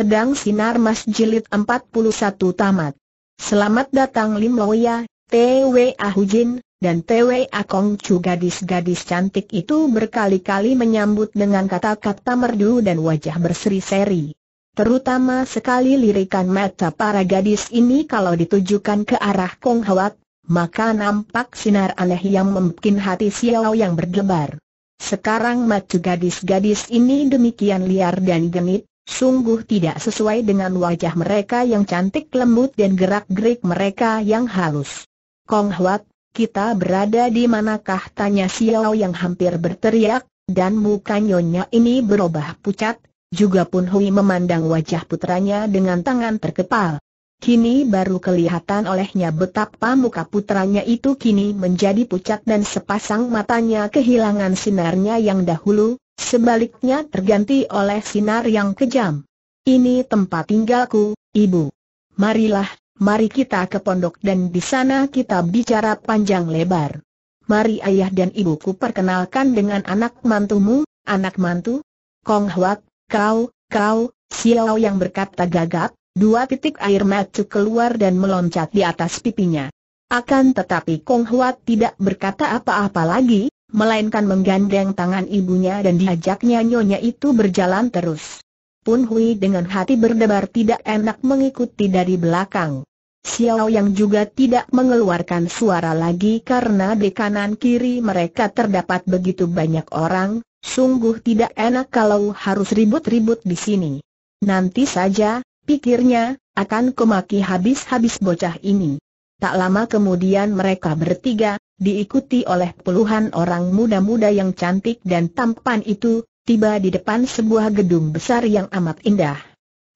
Pedang Sinar Mas Jilid 41 Tamat. Selamat datang Lim Loya, TWA Hujin, dan TWA Kong Chu gadis-gadis cantik itu berkali-kali menyambut dengan kata-kata merdu dan wajah berseri-seri. Terutama sekali lirikan mata para gadis ini kalau ditujukan ke arah Kong Hawat, maka nampak sinar aneh yang membuat hati Xiao yang berdebar. Sekarang mata gadis-gadis ini demikian liar dan genit, sungguh tidak sesuai dengan wajah mereka yang cantik lembut dan gerak-gerik mereka yang halus. Kong Huat, kita berada di manakah tanya Xiao yang hampir berteriak, dan muka nyonya ini berubah pucat, juga pun Hui memandang wajah putranya dengan tangan terkepal. Kini baru kelihatan olehnya betapa muka putranya itu kini menjadi pucat dan sepasang matanya kehilangan sinarnya yang dahulu, Sebaliknya terganti oleh sinar yang kejam. Ini tempat tinggalku, ibu. Marilah, mari kita ke pondok dan di sana kita bicara panjang lebar. Mari ayah dan ibuku perkenalkan dengan anak mantumu, anak mantu. Kong Hwat, kau, kau, Xiao yang berkata gagap, dua titik air mata keluar dan meloncat di atas pipinya. Akan tetapi Kong Hwat tidak berkata apa-apa lagi, melainkan menggandeng tangan ibunya dan diajaknya nyonya itu berjalan terus. Pun Hui dengan hati berdebar tidak enak mengikuti dari belakang. Xiao yang juga tidak mengeluarkan suara lagi karena di kanan kiri mereka terdapat begitu banyak orang, sungguh tidak enak kalau harus ribut-ribut di sini. Nanti saja, pikirnya, akan kumaki habis-habis bocah ini. Tak lama kemudian mereka bertiga, diikuti oleh puluhan orang muda-muda yang cantik dan tampan itu, tiba di depan sebuah gedung besar yang amat indah.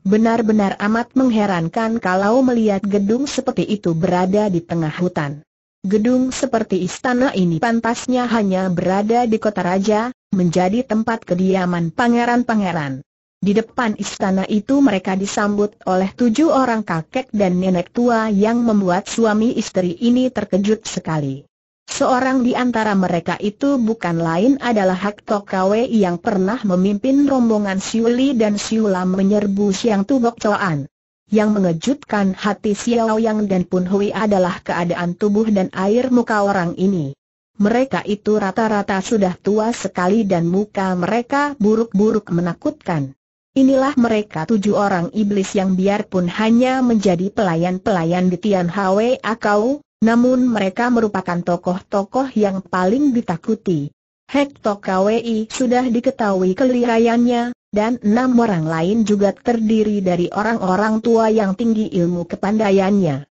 Benar-benar amat mengherankan kalau melihat gedung seperti itu berada di tengah hutan. Gedung seperti istana ini pantasnya hanya berada di kota raja, menjadi tempat kediaman pangeran-pangeran. Di depan istana itu mereka disambut oleh tujuh orang kakek dan nenek tua yang membuat suami istri ini terkejut sekali. Seorang di antara mereka itu bukan lain adalah Hak Tok Kwe yang pernah memimpin rombongan Siuli dan Siula menyerbu Siang Tubok Coan. Yang mengejutkan hati Xiao Yang dan Pun Hui adalah keadaan tubuh dan air muka orang ini. Mereka itu rata-rata sudah tua sekali dan muka mereka buruk-buruk menakutkan. Inilah mereka tujuh orang iblis yang biarpun hanya menjadi pelayan-pelayan di Tian Hwa Akau, namun mereka merupakan tokoh-tokoh yang paling ditakuti. Hektok KWI sudah diketahui kelihayannya, dan enam orang lain juga terdiri dari orang-orang tua yang tinggi ilmu kepandaiannya.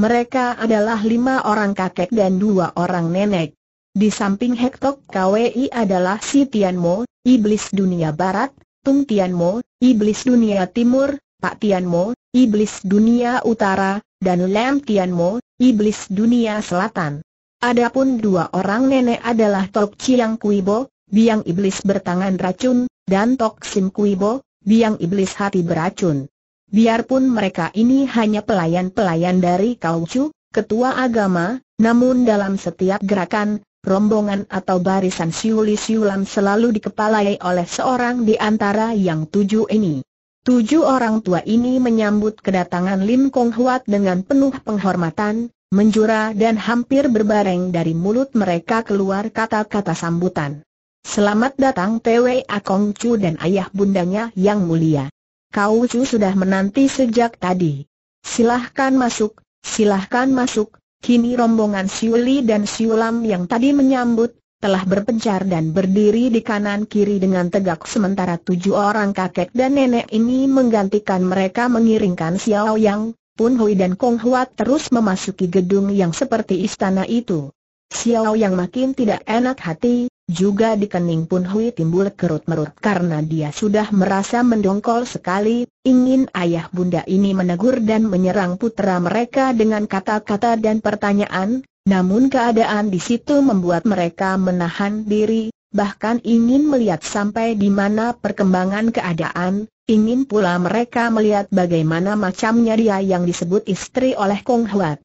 Mereka adalah lima orang kakek dan dua orang nenek. Di samping Hektok KWI adalah Si Tianmo, Iblis Dunia Barat, Tung Tianmo, Iblis Dunia Timur, Pak Tianmo, Iblis Dunia Utara, dan Lam Tianmo, iblis dunia selatan. Adapun dua orang nenek adalah Tok Chiang Kuibo, biang iblis bertangan racun, dan Tok Sim Kuibo, biang iblis hati beracun. Biarpun mereka ini hanya pelayan-pelayan dari Kaucu, ketua agama, namun dalam setiap gerakan, rombongan atau barisan siuli siulam selalu dikepalai oleh seorang di antara yang tujuh ini. Tujuh orang tua ini menyambut kedatangan Lim Kong Huat dengan penuh penghormatan, menjura dan hampir berbareng dari mulut mereka keluar kata-kata sambutan. Selamat datang Tewe Akong Chu dan ayah bundanya yang mulia. Kau Chu sudah menanti sejak tadi. Silahkan masuk, silahkan masuk. Kini rombongan Siuli dan Siulam yang tadi menyambut telah berpencar dan berdiri di kanan-kiri dengan tegak sementara tujuh orang kakek dan nenek ini menggantikan mereka mengiringkan Xiao Yang, Pun Hui dan Kong Huat terus memasuki gedung yang seperti istana itu. Xiao Yang makin tidak enak hati, juga di kening Pun Hui timbul kerut-merut karena dia sudah merasa mendongkol sekali, ingin ayah bunda ini menegur dan menyerang putra mereka dengan kata-kata dan pertanyaan, namun keadaan di situ membuat mereka menahan diri, bahkan ingin melihat sampai di mana perkembangan keadaan, ingin pula mereka melihat bagaimana macamnya dia yang disebut istri oleh Kong Huat.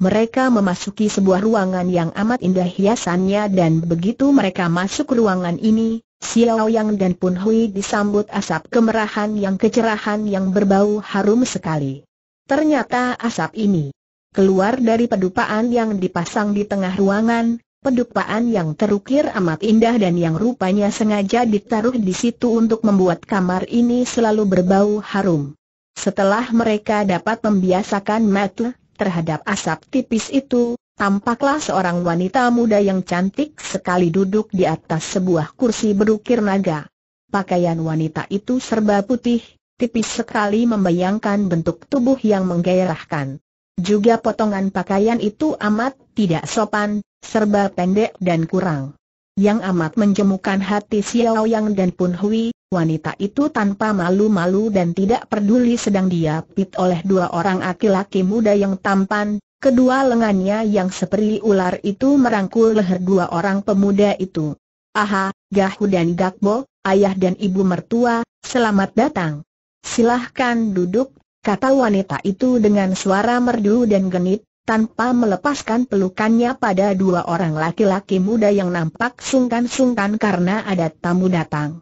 Mereka memasuki sebuah ruangan yang amat indah hiasannya dan begitu mereka masuk ruangan ini, Xiao Yang dan Pun Hui disambut asap kemerahan yang kecerahan yang berbau harum sekali. Ternyata asap ini Keluar dari pedupaan yang dipasang di tengah ruangan, pedupaan yang terukir amat indah dan yang rupanya sengaja ditaruh di situ untuk membuat kamar ini selalu berbau harum. Setelah mereka dapat membiasakan mata terhadap asap tipis itu, tampaklah seorang wanita muda yang cantik sekali duduk di atas sebuah kursi berukir naga. Pakaian wanita itu serba putih, tipis sekali membayangkan bentuk tubuh yang menggairahkan. Juga potongan pakaian itu amat tidak sopan, serba pendek dan kurang. Yang amat menjemukan hati Xiao Yang dan Pun Hui, wanita itu tanpa malu-malu dan tidak peduli sedang diapit oleh dua orang laki-laki muda yang tampan, kedua lengannya yang seperti ular itu merangkul leher dua orang pemuda itu. Aha, Gahu dan Gakbo, ayah dan ibu mertua, selamat datang. Silahkan duduk kata wanita itu dengan suara merdu dan genit, tanpa melepaskan pelukannya pada dua orang laki-laki muda yang nampak sungkan-sungkan karena ada tamu datang.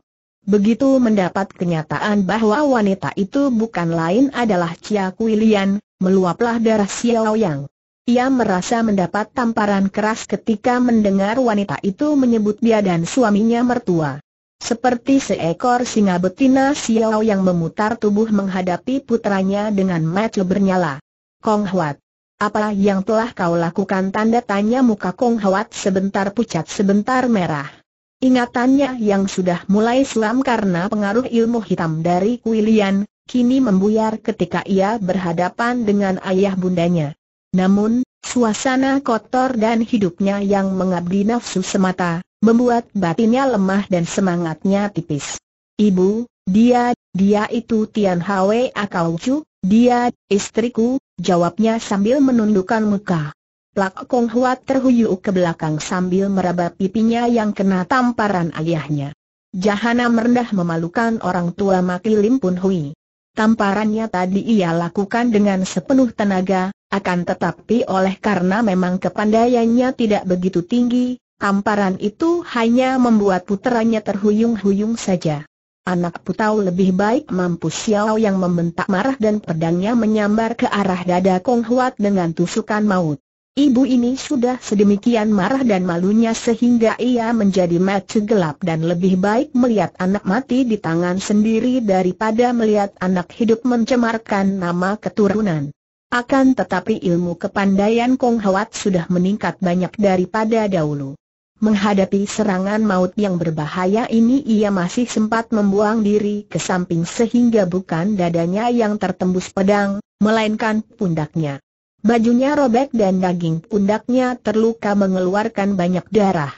Begitu mendapat kenyataan bahwa wanita itu bukan lain adalah Chia Kuilian, meluaplah darah Xiao Yang. Ia merasa mendapat tamparan keras ketika mendengar wanita itu menyebut dia dan suaminya mertua. Seperti seekor singa betina Xiao yang memutar tubuh menghadapi putranya dengan mata bernyala. Kong Huat. Apa yang telah kau lakukan tanda tanya muka Kong Huat sebentar pucat sebentar merah. Ingatannya yang sudah mulai suam karena pengaruh ilmu hitam dari Kuilian, kini membuyar ketika ia berhadapan dengan ayah bundanya. Namun, suasana kotor dan hidupnya yang mengabdi nafsu semata, membuat batinnya lemah dan semangatnya tipis. Ibu, dia, dia itu Tian Hwe Akau Chu, dia, istriku, jawabnya sambil menundukkan muka. Plak Kong Hua terhuyuk ke belakang sambil meraba pipinya yang kena tamparan ayahnya. Jahana merendah memalukan orang tua Maki Lim Pun Hui. Tamparannya tadi ia lakukan dengan sepenuh tenaga, akan tetapi oleh karena memang kepandaiannya tidak begitu tinggi, Tamparan itu hanya membuat puteranya terhuyung-huyung saja. Anak putau lebih baik mampu Xiao yang membentak marah dan pedangnya menyambar ke arah dada Kong Huat dengan tusukan maut. Ibu ini sudah sedemikian marah dan malunya sehingga ia menjadi mata gelap dan lebih baik melihat anak mati di tangan sendiri daripada melihat anak hidup mencemarkan nama keturunan. Akan tetapi ilmu kepandaian Kong Huat sudah meningkat banyak daripada dahulu. Menghadapi serangan maut yang berbahaya ini ia masih sempat membuang diri ke samping sehingga bukan dadanya yang tertembus pedang, melainkan pundaknya. Bajunya robek dan daging pundaknya terluka mengeluarkan banyak darah.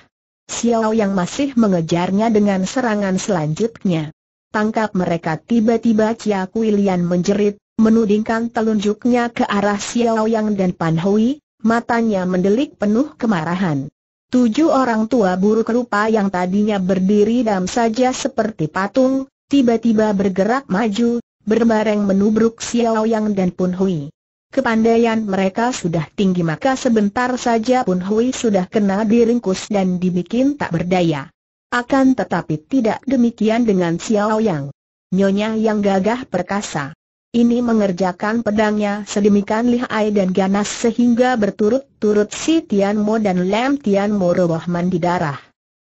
Xiao yang masih mengejarnya dengan serangan selanjutnya. Tangkap mereka tiba-tiba Chia Kui Lian menjerit, menudingkan telunjuknya ke arah Xiao yang dan Pan Hui, matanya mendelik penuh kemarahan. Tujuh orang tua buruk rupa yang tadinya berdiri dam saja seperti patung, tiba-tiba bergerak maju, berbareng menubruk Xiao Yang dan Pun Hui. Kepandaian mereka sudah tinggi maka sebentar saja Pun Hui sudah kena diringkus dan dibikin tak berdaya. Akan tetapi tidak demikian dengan Xiao Yang. Nyonya yang gagah perkasa. Ini mengerjakan pedangnya sedemikian lihai dan ganas sehingga berturut-turut si Tian Mo dan Lam Tian Mo roboh mandi darah.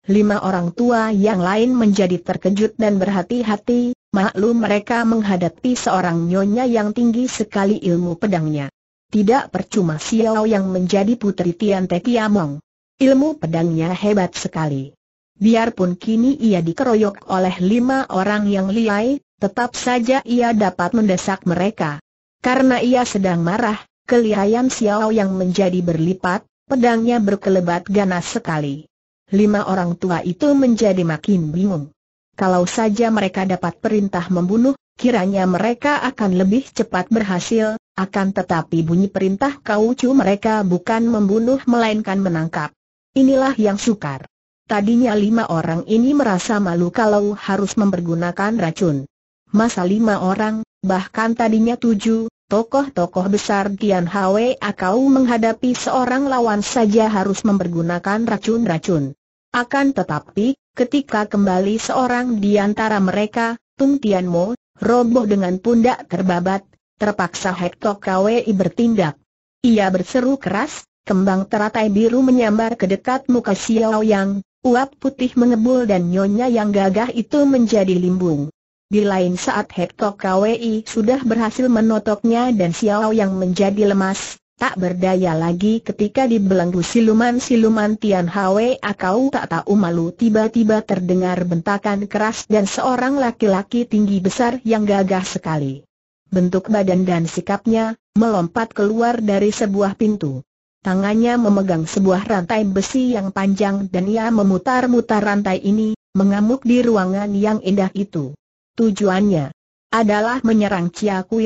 Lima orang tua yang lain menjadi terkejut dan berhati-hati, maklum mereka menghadapi seorang nyonya yang tinggi sekali ilmu pedangnya. Tidak percuma Xiao yang menjadi putri Tian Te Tiamong. Ilmu pedangnya hebat sekali. Biarpun kini ia dikeroyok oleh lima orang yang lihai, Tetap saja ia dapat mendesak mereka. Karena ia sedang marah, kelihayan Xiao yang menjadi berlipat, pedangnya berkelebat ganas sekali. Lima orang tua itu menjadi makin bingung. Kalau saja mereka dapat perintah membunuh, kiranya mereka akan lebih cepat berhasil, akan tetapi bunyi perintah kaucu mereka bukan membunuh melainkan menangkap. Inilah yang sukar. Tadinya lima orang ini merasa malu kalau harus mempergunakan racun masa lima orang, bahkan tadinya tujuh, tokoh-tokoh besar Tian Hwe Akau menghadapi seorang lawan saja harus mempergunakan racun-racun. Akan tetapi, ketika kembali seorang di antara mereka, Tung Tian Mo, roboh dengan pundak terbabat, terpaksa Hektok Kwi bertindak. Ia berseru keras, kembang teratai biru menyambar ke dekat muka Xiao Yang, uap putih mengebul dan nyonya yang gagah itu menjadi limbung. Di lain saat Hektok KWI sudah berhasil menotoknya dan Xiao yang menjadi lemas, tak berdaya lagi ketika dibelenggu siluman-siluman Tian Hwe Akau tak tahu malu tiba-tiba terdengar bentakan keras dan seorang laki-laki tinggi besar yang gagah sekali. Bentuk badan dan sikapnya, melompat keluar dari sebuah pintu. Tangannya memegang sebuah rantai besi yang panjang dan ia memutar-mutar rantai ini, mengamuk di ruangan yang indah itu. Tujuannya adalah menyerang Chia Kui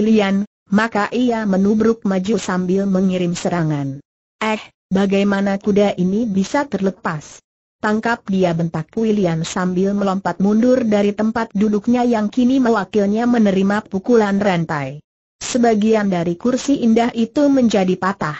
maka ia menubruk maju sambil mengirim serangan. Eh, bagaimana kuda ini bisa terlepas? Tangkap dia bentak Kuilian sambil melompat mundur dari tempat duduknya yang kini mewakilnya menerima pukulan rantai. Sebagian dari kursi indah itu menjadi patah.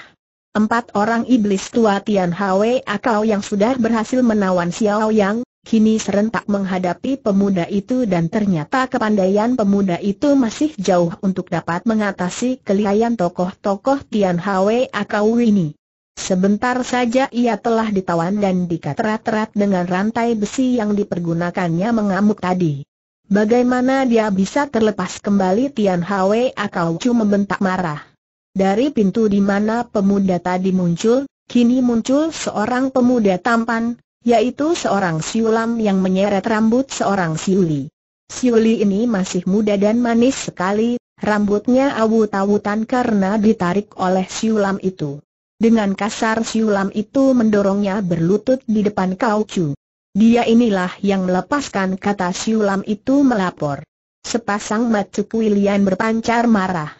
Empat orang iblis tua Tian Hwe Akau yang sudah berhasil menawan Xiao Yang, kini serentak menghadapi pemuda itu dan ternyata kepandaian pemuda itu masih jauh untuk dapat mengatasi kelihayan tokoh-tokoh Tian Hwe Akau ini. Sebentar saja ia telah ditawan dan dikaterat terat dengan rantai besi yang dipergunakannya mengamuk tadi. Bagaimana dia bisa terlepas kembali Tian Hwe Akau Chu membentak marah. Dari pintu di mana pemuda tadi muncul, kini muncul seorang pemuda tampan, yaitu seorang siulam yang menyeret rambut seorang siuli. Siuli ini masih muda dan manis sekali, rambutnya awut-awutan karena ditarik oleh siulam itu. Dengan kasar siulam itu mendorongnya berlutut di depan Kau Chu. Dia inilah yang melepaskan kata siulam itu melapor. Sepasang mata Kuilian berpancar marah.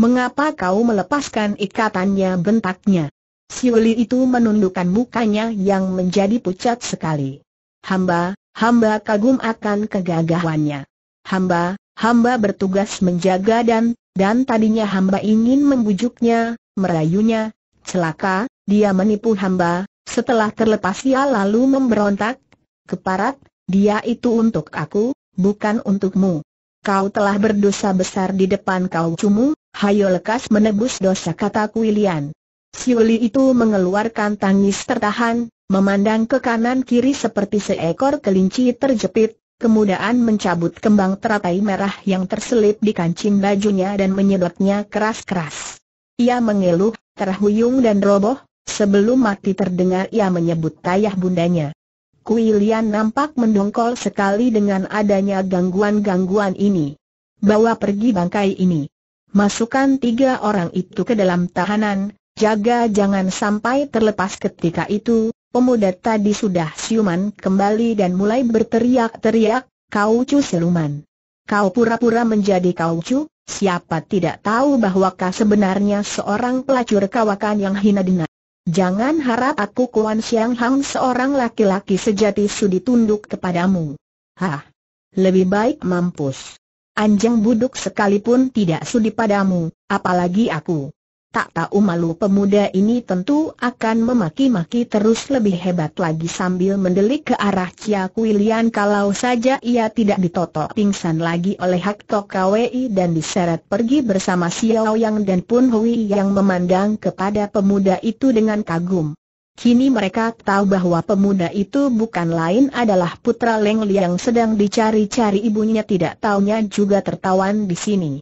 Mengapa kau melepaskan ikatannya bentaknya? Siuli itu menundukkan mukanya yang menjadi pucat sekali. Hamba, hamba kagum akan kegagahannya. Hamba, hamba bertugas menjaga dan, dan tadinya hamba ingin membujuknya, merayunya, celaka, dia menipu hamba, setelah terlepas ia lalu memberontak, keparat, dia itu untuk aku, bukan untukmu. Kau telah berdosa besar di depan kau cumu, hayo lekas menebus dosa kata Kuilian. Siuli itu mengeluarkan tangis tertahan, memandang ke kanan kiri seperti seekor kelinci terjepit, kemudian mencabut kembang teratai merah yang terselip di kancing bajunya dan menyedotnya keras-keras. Ia mengeluh, terhuyung dan roboh, sebelum mati terdengar ia menyebut tayah bundanya. Kui nampak mendongkol sekali dengan adanya gangguan-gangguan ini. Bawa pergi bangkai ini. Masukkan tiga orang itu ke dalam tahanan, Jaga jangan sampai terlepas ketika itu, pemuda tadi sudah siuman kembali dan mulai berteriak-teriak, Kau cu siluman. Kau pura-pura menjadi kau cu, siapa tidak tahu bahwa kau sebenarnya seorang pelacur kawakan yang hina dina. Jangan harap aku Kuan Siang Hang seorang laki-laki sejati sudi tunduk kepadamu. Hah, lebih baik mampus. Anjang buduk sekalipun tidak sudi padamu, apalagi aku. Tak tahu malu pemuda ini tentu akan memaki-maki terus lebih hebat lagi sambil mendelik ke arah Cia Kuilian kalau saja ia tidak ditotok pingsan lagi oleh Hak Tok Kwei dan diseret pergi bersama Xiao Yang dan Pun Hui yang memandang kepada pemuda itu dengan kagum. Kini mereka tahu bahwa pemuda itu bukan lain adalah putra Leng Liang sedang dicari-cari ibunya tidak taunya juga tertawan di sini.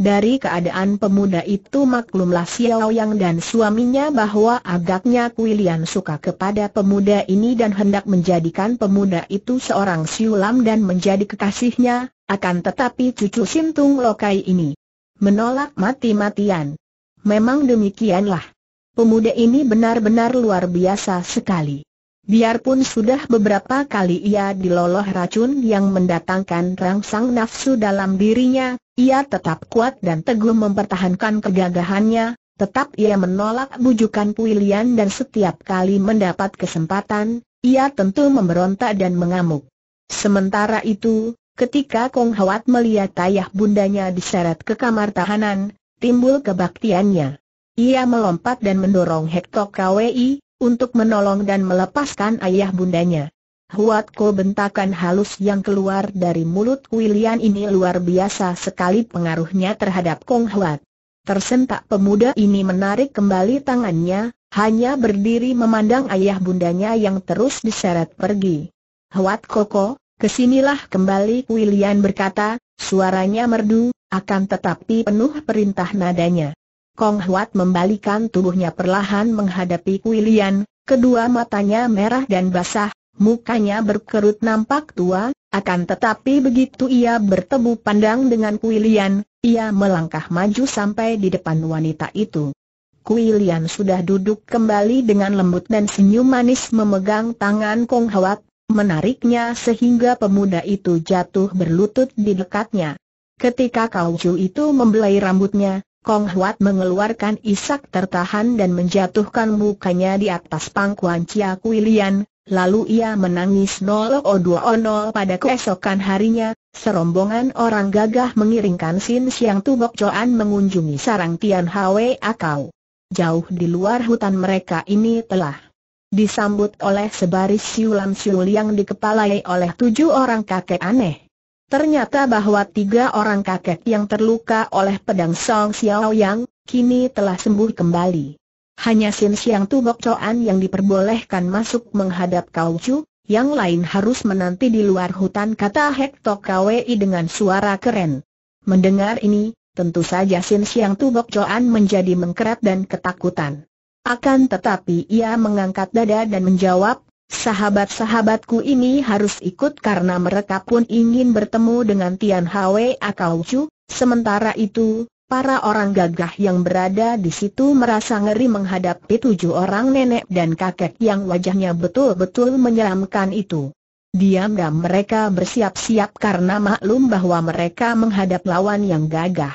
Dari keadaan pemuda itu maklumlah Xiao Yang dan suaminya bahwa agaknya Kuilian suka kepada pemuda ini dan hendak menjadikan pemuda itu seorang siulam dan menjadi kekasihnya, akan tetapi cucu Sintung Lokai ini menolak mati-matian. Memang demikianlah. Pemuda ini benar-benar luar biasa sekali. Biarpun sudah beberapa kali ia diloloh racun yang mendatangkan rangsang nafsu dalam dirinya, ia tetap kuat dan teguh mempertahankan kegagahannya, tetap ia menolak bujukan Puilian dan setiap kali mendapat kesempatan, ia tentu memberontak dan mengamuk. Sementara itu, ketika Kong Hawat melihat ayah bundanya diseret ke kamar tahanan, timbul kebaktiannya. Ia melompat dan mendorong Hektok KWI, untuk menolong dan melepaskan ayah bundanya. Huat Ko bentakan halus yang keluar dari mulut William ini luar biasa sekali pengaruhnya terhadap Kong Huat. Tersentak pemuda ini menarik kembali tangannya, hanya berdiri memandang ayah bundanya yang terus diseret pergi. Huat Koko, kesinilah kembali William berkata, suaranya merdu, akan tetapi penuh perintah nadanya. Kong Huat membalikan tubuhnya perlahan menghadapi Kuilian, kedua matanya merah dan basah, mukanya berkerut nampak tua, akan tetapi begitu ia bertemu pandang dengan Kuilian, ia melangkah maju sampai di depan wanita itu. Kuilian sudah duduk kembali dengan lembut dan senyum manis memegang tangan Kong Huat, menariknya sehingga pemuda itu jatuh berlutut di dekatnya. Ketika kauju itu membelai rambutnya, Kong Huat mengeluarkan isak tertahan dan menjatuhkan mukanya di atas pangkuan Cia Kui Lian, lalu ia menangis 0020 pada keesokan harinya, serombongan orang gagah mengiringkan Sin Siang Tubok Joan mengunjungi sarang Tian Hwe Akau. Jauh di luar hutan mereka ini telah disambut oleh sebaris siulan siul yang dikepalai oleh tujuh orang kakek aneh. Ternyata bahwa tiga orang kakek yang terluka oleh pedang Song Xiao Yang, kini telah sembuh kembali. Hanya Sin Siang Tugok Coan yang diperbolehkan masuk menghadap Kau Chu, yang lain harus menanti di luar hutan kata Hektok Kwei dengan suara keren. Mendengar ini, tentu saja Sin Siang Tugok Coan menjadi mengkerat dan ketakutan. Akan tetapi ia mengangkat dada dan menjawab, Sahabat-sahabatku ini harus ikut karena mereka pun ingin bertemu dengan Tian Hwe Akauchu. sementara itu, para orang gagah yang berada di situ merasa ngeri menghadapi tujuh orang nenek dan kakek yang wajahnya betul-betul menyeramkan itu. Diam-diam mereka bersiap-siap karena maklum bahwa mereka menghadap lawan yang gagah.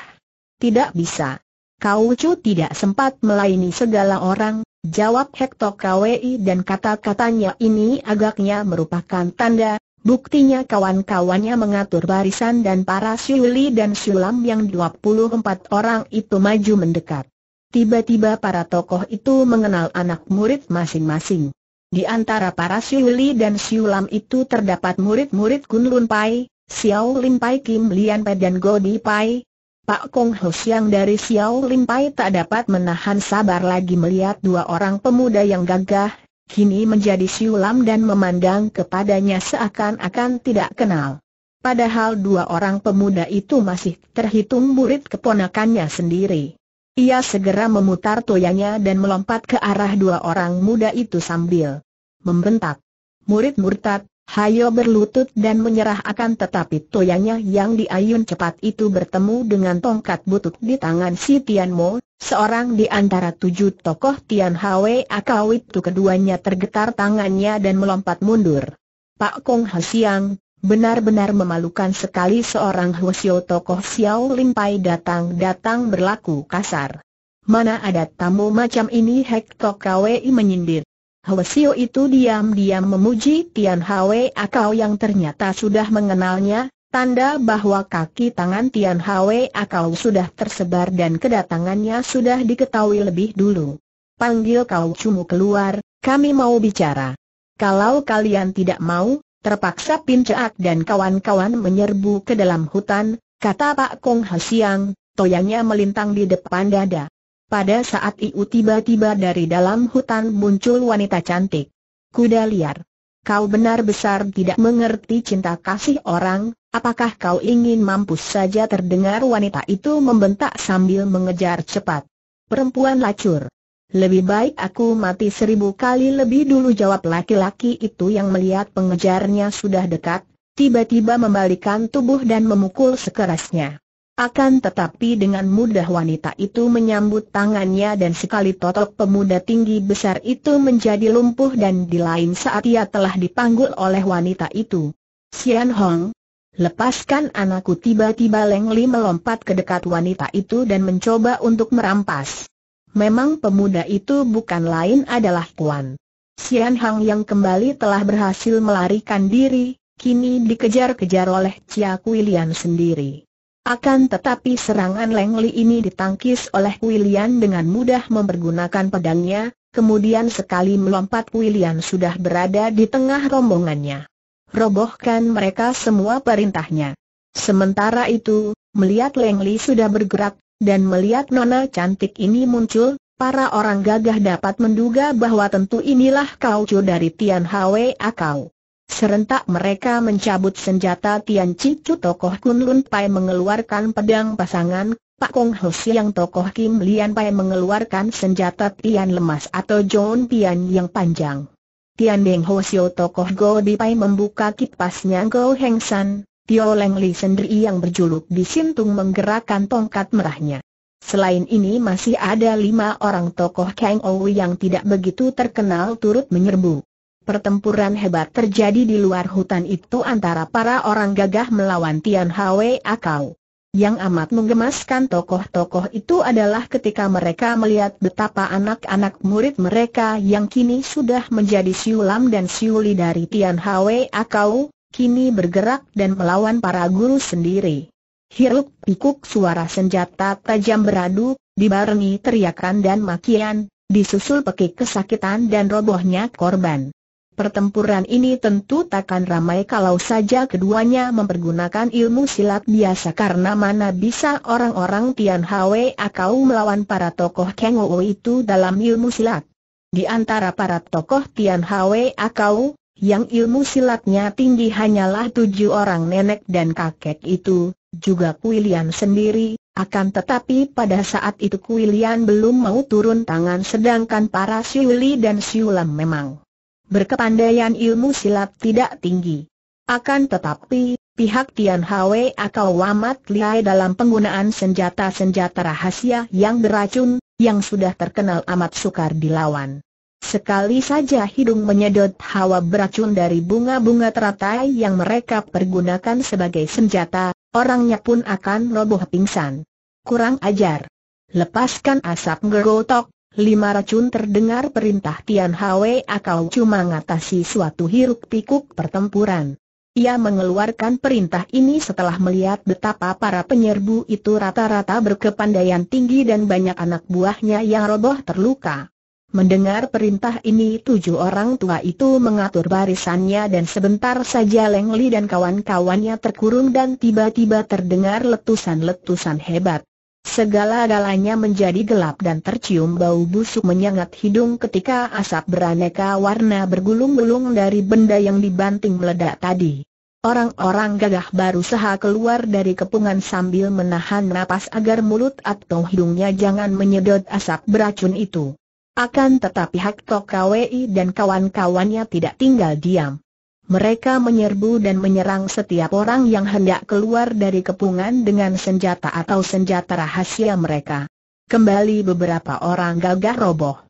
Tidak bisa. Kau Chu tidak sempat melayani segala orang, Jawab Hekto KWI dan kata-katanya ini agaknya merupakan tanda, buktinya kawan-kawannya mengatur barisan dan para siuli dan siulam yang 24 orang itu maju mendekat. Tiba-tiba para tokoh itu mengenal anak murid masing-masing. Di antara para siuli dan siulam itu terdapat murid-murid Kun Pai, Xiao Lim Pai Kim Lian Pai dan Godi Pai, Pak Kong Ho yang dari Xiao Lim Pai tak dapat menahan sabar lagi melihat dua orang pemuda yang gagah, kini menjadi siulam dan memandang kepadanya seakan-akan tidak kenal. Padahal dua orang pemuda itu masih terhitung murid keponakannya sendiri. Ia segera memutar toyanya dan melompat ke arah dua orang muda itu sambil membentak. Murid murtad, Hayo berlutut dan menyerah akan tetapi toyanya yang diayun cepat itu bertemu dengan tongkat butut di tangan si Tian Mo, seorang di antara tujuh tokoh Tian Hwe Akau itu keduanya tergetar tangannya dan melompat mundur. Pak Kong Hsiang, benar-benar memalukan sekali seorang Hwasyo tokoh Xiao Lin Pai datang-datang berlaku kasar. Mana ada tamu macam ini Hek Tok Kwe menyindir. Hwesio itu diam-diam memuji Tian Hwe Akau yang ternyata sudah mengenalnya, tanda bahwa kaki tangan Tian Hwe Akau sudah tersebar dan kedatangannya sudah diketahui lebih dulu. Panggil kau cumu keluar, kami mau bicara. Kalau kalian tidak mau, terpaksa Pin dan kawan-kawan menyerbu ke dalam hutan, kata Pak Kong Hsiang, toyangnya melintang di depan dada. Pada saat itu tiba-tiba dari dalam hutan muncul wanita cantik. Kuda liar. Kau benar besar tidak mengerti cinta kasih orang, apakah kau ingin mampus saja terdengar wanita itu membentak sambil mengejar cepat. Perempuan lacur. Lebih baik aku mati seribu kali lebih dulu jawab laki-laki itu yang melihat pengejarnya sudah dekat, tiba-tiba membalikan tubuh dan memukul sekerasnya. Akan tetapi dengan mudah wanita itu menyambut tangannya dan sekali totok pemuda tinggi besar itu menjadi lumpuh dan di lain saat ia telah dipanggul oleh wanita itu. Sian Hong, lepaskan anakku tiba-tiba Leng Li melompat ke dekat wanita itu dan mencoba untuk merampas. Memang pemuda itu bukan lain adalah Kuan. Sian Hong yang kembali telah berhasil melarikan diri, kini dikejar-kejar oleh Chia Kui Lian sendiri. Akan tetapi serangan lengli ini ditangkis oleh William dengan mudah mempergunakan pedangnya, kemudian sekali melompat William sudah berada di tengah rombongannya. Robohkan mereka semua perintahnya. Sementara itu, melihat lengli sudah bergerak, dan melihat nona cantik ini muncul, para orang gagah dapat menduga bahwa tentu inilah Kau dari Tian Hwa Kau. Serentak mereka mencabut senjata Tian Cicu tokoh Kun Lun Pai mengeluarkan pedang pasangan, Pak Kong Ho Siang tokoh Kim Lian Pai mengeluarkan senjata Tian Lemas atau John Tian yang panjang. Tian Deng Ho Sio tokoh Go Di Pai membuka kipasnya Go Heng San, Tio Leng Li sendiri yang berjuluk di Sintung menggerakkan tongkat merahnya. Selain ini masih ada lima orang tokoh Kang Ou yang tidak begitu terkenal turut menyerbu. Pertempuran hebat terjadi di luar hutan itu antara para orang gagah melawan Tian Hwee Akau. Yang amat menggemaskan tokoh-tokoh itu adalah ketika mereka melihat betapa anak-anak murid mereka yang kini sudah menjadi siulam dan siuli dari Tian Hwee Akau, kini bergerak dan melawan para guru sendiri. Hiruk pikuk suara senjata tajam beradu, dibarengi teriakan dan makian, disusul pekik kesakitan dan robohnya korban. Pertempuran ini tentu takkan ramai kalau saja keduanya mempergunakan ilmu silat biasa karena mana bisa orang-orang Tian Hwe Akau melawan para tokoh Kang Ou itu dalam ilmu silat. Di antara para tokoh Tian Hwe Akau, yang ilmu silatnya tinggi hanyalah tujuh orang nenek dan kakek itu, juga Kuilian sendiri, akan tetapi pada saat itu Kuilian belum mau turun tangan sedangkan para Siuli dan Siulam memang berkepandaian ilmu silat tidak tinggi. Akan tetapi, pihak Tian Hwe atau Wamat Liai dalam penggunaan senjata-senjata rahasia yang beracun, yang sudah terkenal amat sukar dilawan. Sekali saja hidung menyedot hawa beracun dari bunga-bunga teratai yang mereka pergunakan sebagai senjata, orangnya pun akan roboh pingsan. Kurang ajar. Lepaskan asap gerotok, lima racun terdengar perintah Tian Hwe Akau cuma ngatasi suatu hiruk pikuk pertempuran. Ia mengeluarkan perintah ini setelah melihat betapa para penyerbu itu rata-rata berkepandaian tinggi dan banyak anak buahnya yang roboh terluka. Mendengar perintah ini tujuh orang tua itu mengatur barisannya dan sebentar saja Leng Li dan kawan-kawannya terkurung dan tiba-tiba terdengar letusan-letusan hebat. Segala-galanya menjadi gelap dan tercium bau busuk menyengat hidung ketika asap beraneka warna bergulung-gulung dari benda yang dibanting meledak tadi. Orang-orang gagah baru saha keluar dari kepungan sambil menahan napas agar mulut atau hidungnya jangan menyedot asap beracun itu. Akan tetapi Hak Tok KWI dan kawan-kawannya tidak tinggal diam. Mereka menyerbu dan menyerang setiap orang yang hendak keluar dari kepungan dengan senjata atau senjata rahasia mereka. Kembali beberapa orang gagah roboh.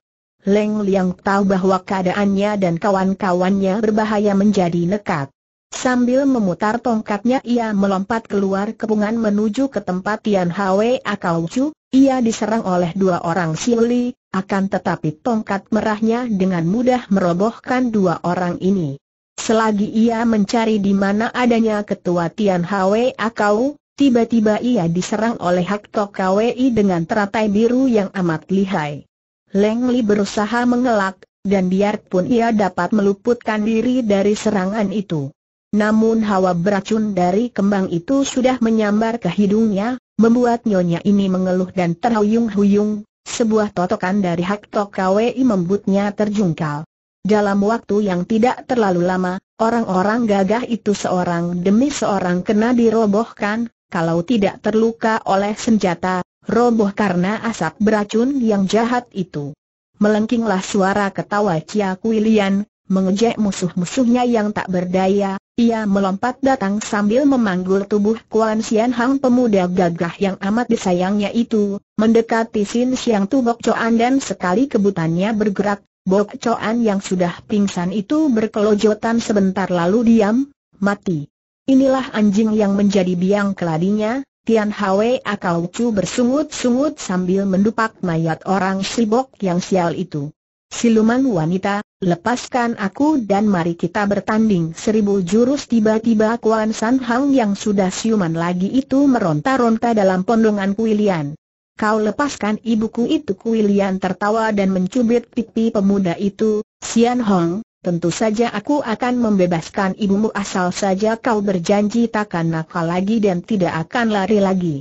Leng Liang tahu bahwa keadaannya dan kawan-kawannya berbahaya menjadi nekat. Sambil memutar tongkatnya ia melompat keluar kepungan menuju ke tempat Tian Hwe Chu. ia diserang oleh dua orang Siuli, akan tetapi tongkat merahnya dengan mudah merobohkan dua orang ini. Selagi ia mencari di mana adanya ketua Tian Hwe Akau, tiba-tiba ia diserang oleh Hak Tok Kwi dengan teratai biru yang amat lihai. Leng Li berusaha mengelak, dan biarpun ia dapat meluputkan diri dari serangan itu. Namun hawa beracun dari kembang itu sudah menyambar ke hidungnya, membuat nyonya ini mengeluh dan terhuyung-huyung, sebuah totokan dari Hak Tok Kwi membutnya terjungkal. Dalam waktu yang tidak terlalu lama, orang-orang gagah itu seorang demi seorang kena dirobohkan, kalau tidak terluka oleh senjata, roboh karena asap beracun yang jahat itu. Melengkinglah suara ketawa Cia Kuilian, mengejek musuh-musuhnya yang tak berdaya, ia melompat datang sambil memanggul tubuh Kuan Sian Hang pemuda gagah yang amat disayangnya itu, mendekati Sin Siang Tubok Coan dan sekali kebutannya bergerak, Bok Coan yang sudah pingsan itu berkelojotan sebentar lalu diam, mati. Inilah anjing yang menjadi biang keladinya, Tian Hwe Akau Chu bersungut-sungut sambil mendupak mayat orang sibok yang sial itu. Siluman wanita, lepaskan aku dan mari kita bertanding seribu jurus tiba-tiba Kuan San Hang yang sudah siuman lagi itu meronta-ronta dalam pondongan kuilian kau lepaskan ibuku itu Kuilian tertawa dan mencubit pipi pemuda itu, Sian Hong, tentu saja aku akan membebaskan ibumu asal saja kau berjanji takkan nakal lagi dan tidak akan lari lagi.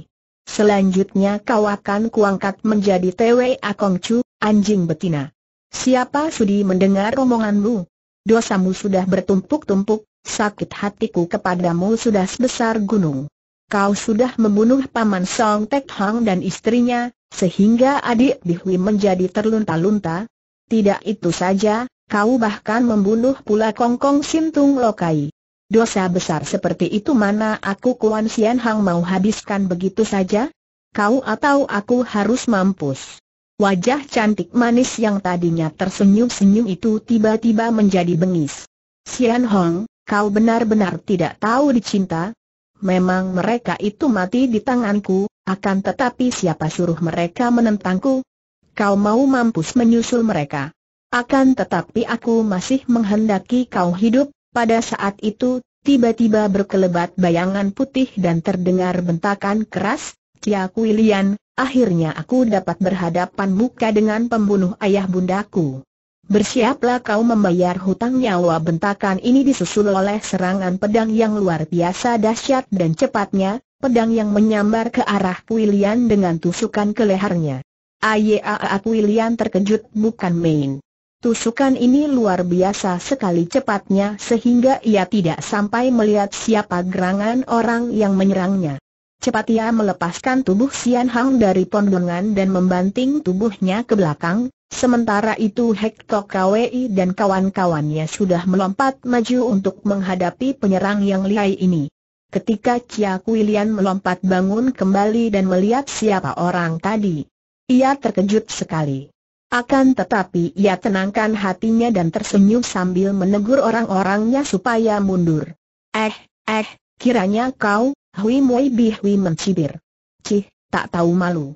Selanjutnya kau akan kuangkat menjadi Akong Chu, anjing betina. Siapa sudi mendengar omonganmu? Dosamu sudah bertumpuk-tumpuk, sakit hatiku kepadamu sudah sebesar gunung kau sudah membunuh paman Song Tek Hang dan istrinya, sehingga adik Bihui menjadi terlunta-lunta? Tidak itu saja, kau bahkan membunuh pula Kong Kong Sintung Lokai. Dosa besar seperti itu mana aku Kuan Sian Hang mau habiskan begitu saja? Kau atau aku harus mampus? Wajah cantik manis yang tadinya tersenyum-senyum itu tiba-tiba menjadi bengis. Sian Hong, kau benar-benar tidak tahu dicinta, Memang mereka itu mati di tanganku, akan tetapi siapa suruh mereka menentangku? Kau mau mampus menyusul mereka. Akan tetapi aku masih menghendaki kau hidup, pada saat itu, tiba-tiba berkelebat bayangan putih dan terdengar bentakan keras, Cia ya Kuilian, akhirnya aku dapat berhadapan muka dengan pembunuh ayah bundaku. Bersiaplah kau membayar hutang nyawa bentakan ini disusul oleh serangan pedang yang luar biasa dahsyat dan cepatnya, pedang yang menyambar ke arah Puilian dengan tusukan ke lehernya. Ayaa Puilian terkejut bukan main. Tusukan ini luar biasa sekali cepatnya sehingga ia tidak sampai melihat siapa gerangan orang yang menyerangnya. Cepat ia melepaskan tubuh Sian Hang dari pondongan dan membanting tubuhnya ke belakang, Sementara itu Hekto Kwi dan kawan-kawannya sudah melompat maju untuk menghadapi penyerang yang lihai ini. Ketika Chia Kuilian melompat bangun kembali dan melihat siapa orang tadi, ia terkejut sekali. Akan tetapi ia tenangkan hatinya dan tersenyum sambil menegur orang-orangnya supaya mundur. Eh, eh, kiranya kau, Hui Mui Bi Hui mencibir. Cih, tak tahu malu.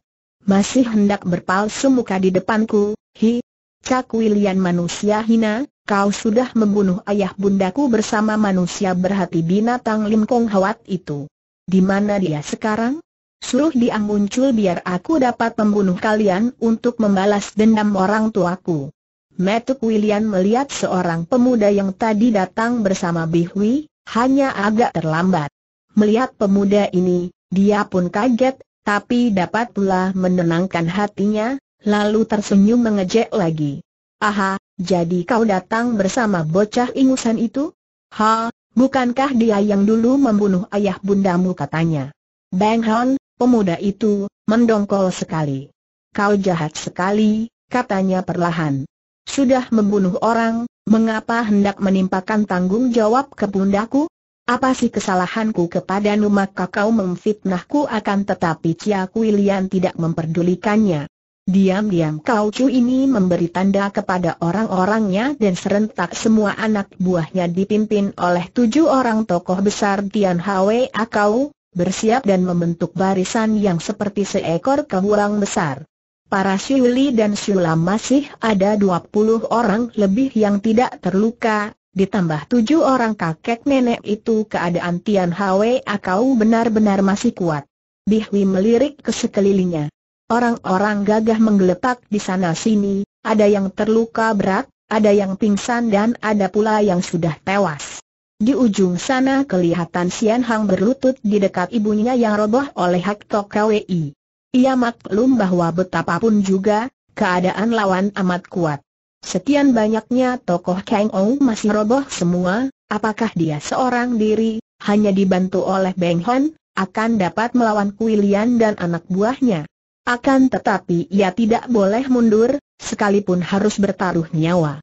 Masih hendak berpalsu muka di depanku, hi, Cak Wilian manusia hina, kau sudah membunuh ayah bundaku bersama manusia berhati binatang Lim Kong Hawat itu. Di mana dia sekarang? Suruh dia muncul biar aku dapat membunuh kalian untuk membalas dendam orang tuaku. Metuk William melihat seorang pemuda yang tadi datang bersama Bihwi, hanya agak terlambat. Melihat pemuda ini, dia pun kaget, tapi dapat pula menenangkan hatinya, lalu tersenyum mengejek lagi. Aha, jadi kau datang bersama bocah ingusan itu? Ha, bukankah dia yang dulu membunuh ayah bundamu katanya? Bang Hon, pemuda itu, mendongkol sekali. Kau jahat sekali, katanya perlahan. Sudah membunuh orang, mengapa hendak menimpakan tanggung jawab ke bundaku? Apa sih kesalahanku kepada maka kau memfitnahku akan tetapi Cia Kuilian tidak memperdulikannya. Diam-diam kau cu ini memberi tanda kepada orang-orangnya dan serentak semua anak buahnya dipimpin oleh tujuh orang tokoh besar Tian Hwa Akau, bersiap dan membentuk barisan yang seperti seekor kehulang besar. Para Syuli dan Syulam masih ada dua puluh orang lebih yang tidak terluka, Ditambah tujuh orang kakek nenek itu keadaan Tian Hwe Akau benar-benar masih kuat. Bihwi melirik ke sekelilingnya. Orang-orang gagah menggeletak di sana-sini, ada yang terluka berat, ada yang pingsan dan ada pula yang sudah tewas. Di ujung sana kelihatan Sian Hang berlutut di dekat ibunya yang roboh oleh hak Tok KWI. Ia maklum bahwa betapapun juga, keadaan lawan amat kuat. Sekian banyaknya tokoh Kang ong masih roboh semua, apakah dia seorang diri, hanya dibantu oleh Beng Hon, akan dapat melawan Kuilian dan anak buahnya. Akan tetapi ia tidak boleh mundur, sekalipun harus bertaruh nyawa.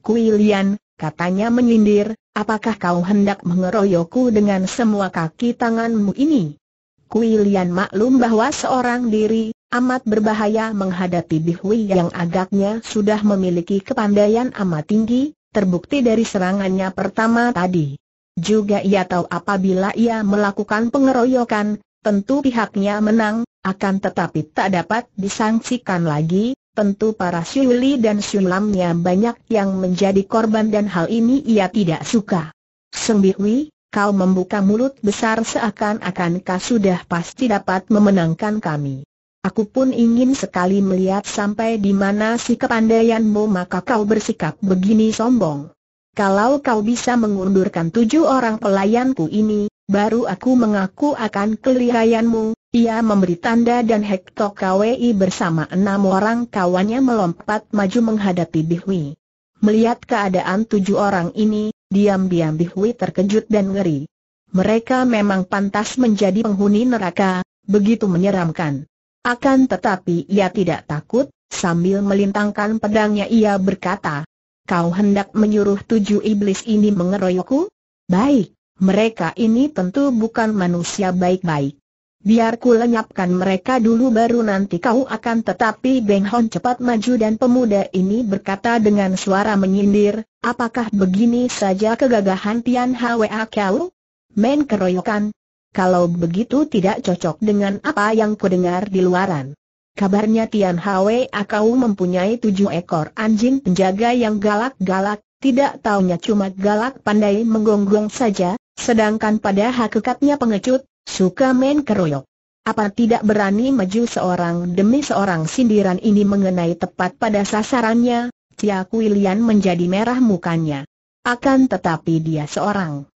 Kuilian, katanya menyindir, apakah kau hendak mengeroyokku dengan semua kaki tanganmu ini? Kuilian maklum bahwa seorang diri, Amat berbahaya menghadapi Bihui yang agaknya sudah memiliki kepandaian amat tinggi, terbukti dari serangannya pertama tadi. Juga ia tahu apabila ia melakukan pengeroyokan, tentu pihaknya menang, akan tetapi tak dapat disangsikan lagi, tentu para Syuli dan Syulamnya banyak yang menjadi korban dan hal ini ia tidak suka. Sembihwi, kau membuka mulut besar seakan-akan kau sudah pasti dapat memenangkan kami. Aku pun ingin sekali melihat sampai di mana si kepandaianmu maka kau bersikap begini sombong. Kalau kau bisa mengundurkan tujuh orang pelayanku ini, baru aku mengaku akan kelihayanmu. Ia memberi tanda dan Hekto KWI bersama enam orang kawannya melompat maju menghadapi Bihui. Melihat keadaan tujuh orang ini, diam-diam Bihui terkejut dan ngeri. Mereka memang pantas menjadi penghuni neraka, begitu menyeramkan. Akan tetapi ia tidak takut, sambil melintangkan pedangnya ia berkata, Kau hendak menyuruh tujuh iblis ini mengeroyokku? Baik, mereka ini tentu bukan manusia baik-baik. Biar ku lenyapkan mereka dulu baru nanti kau akan tetapi Beng Hon cepat maju dan pemuda ini berkata dengan suara menyindir, apakah begini saja kegagahan Tian Hwa Kau? Men keroyokan, kalau begitu tidak cocok dengan apa yang ku dengar di luaran. Kabarnya Tian Hwe Akau mempunyai tujuh ekor anjing penjaga yang galak-galak, tidak taunya cuma galak pandai menggonggong saja, sedangkan pada hakikatnya pengecut, suka main keroyok. Apa tidak berani maju seorang demi seorang sindiran ini mengenai tepat pada sasarannya, Cia Kuilian menjadi merah mukanya. Akan tetapi dia seorang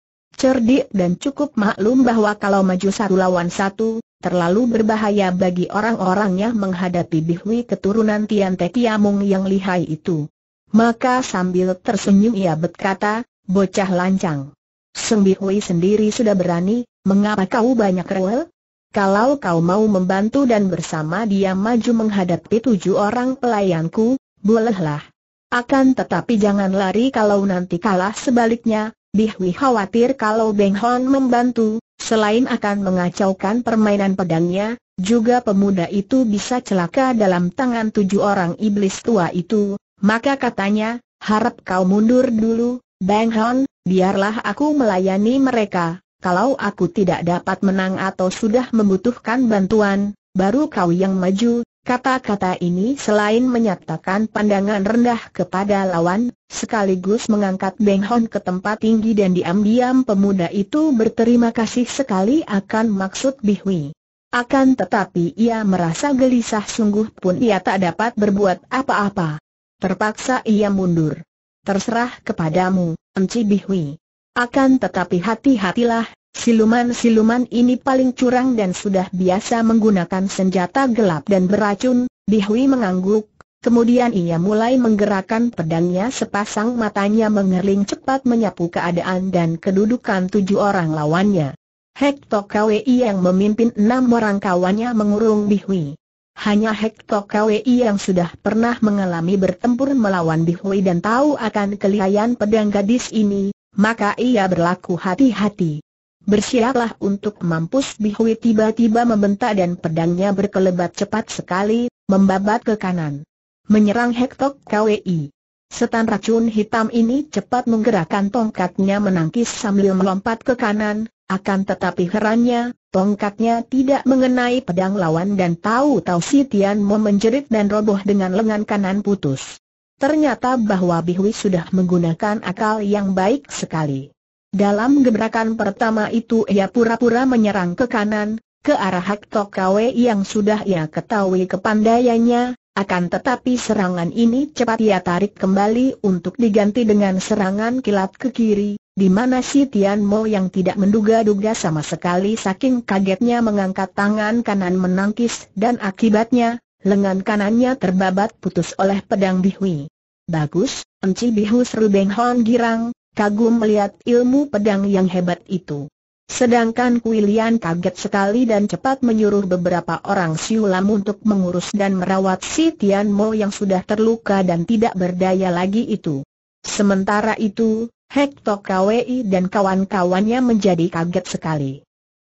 cerdik dan cukup maklum bahwa kalau maju satu lawan satu, terlalu berbahaya bagi orang orangnya menghadapi Bihwi keturunan Tian Te Kiamung yang lihai itu. Maka sambil tersenyum ia berkata, bocah lancang. Seng Bihui sendiri sudah berani, mengapa kau banyak rewel? Kalau kau mau membantu dan bersama dia maju menghadapi tujuh orang pelayanku, bolehlah. Akan tetapi jangan lari kalau nanti kalah sebaliknya, Bihwi khawatir kalau Beng Hon membantu, selain akan mengacaukan permainan pedangnya, juga pemuda itu bisa celaka dalam tangan tujuh orang iblis tua itu, maka katanya, harap kau mundur dulu, Beng Hon, biarlah aku melayani mereka, kalau aku tidak dapat menang atau sudah membutuhkan bantuan, baru kau yang maju, Kata-kata ini selain menyatakan pandangan rendah kepada lawan, sekaligus mengangkat Beng Hon ke tempat tinggi dan diam-diam pemuda itu berterima kasih sekali akan maksud Bihui. Akan tetapi ia merasa gelisah sungguh pun ia tak dapat berbuat apa-apa. Terpaksa ia mundur. Terserah kepadamu, Enci Bihui. Akan tetapi hati-hatilah, Siluman-siluman ini paling curang dan sudah biasa menggunakan senjata gelap dan beracun, Bihui mengangguk, kemudian ia mulai menggerakkan pedangnya sepasang matanya mengerling cepat menyapu keadaan dan kedudukan tujuh orang lawannya. Hekto KWI yang memimpin enam orang kawannya mengurung Bihui. Hanya Hekto KWI yang sudah pernah mengalami bertempur melawan Bihui dan tahu akan kelihayan pedang gadis ini, maka ia berlaku hati-hati. Bersiaplah untuk mampus Bihui tiba-tiba membentak dan pedangnya berkelebat cepat sekali, membabat ke kanan. Menyerang Hektok KWI. Setan racun hitam ini cepat menggerakkan tongkatnya menangkis sambil melompat ke kanan, akan tetapi herannya, tongkatnya tidak mengenai pedang lawan dan tahu-tahu si Tian Mo menjerit dan roboh dengan lengan kanan putus. Ternyata bahwa Bihui sudah menggunakan akal yang baik sekali. Dalam gebrakan pertama itu ia pura-pura menyerang ke kanan, ke arah Hak Tok Kwe yang sudah ia ketahui kepandaiannya, akan tetapi serangan ini cepat ia tarik kembali untuk diganti dengan serangan kilat ke kiri, di mana si Tian Mo yang tidak menduga-duga sama sekali saking kagetnya mengangkat tangan kanan menangkis dan akibatnya, lengan kanannya terbabat putus oleh pedang Bihui. Bagus, Enci Bihu seru Beng Hon girang, kagum melihat ilmu pedang yang hebat itu. Sedangkan Kuilian kaget sekali dan cepat menyuruh beberapa orang siulam untuk mengurus dan merawat si Tian Mo yang sudah terluka dan tidak berdaya lagi itu. Sementara itu, Hektok Kwei dan kawan-kawannya menjadi kaget sekali.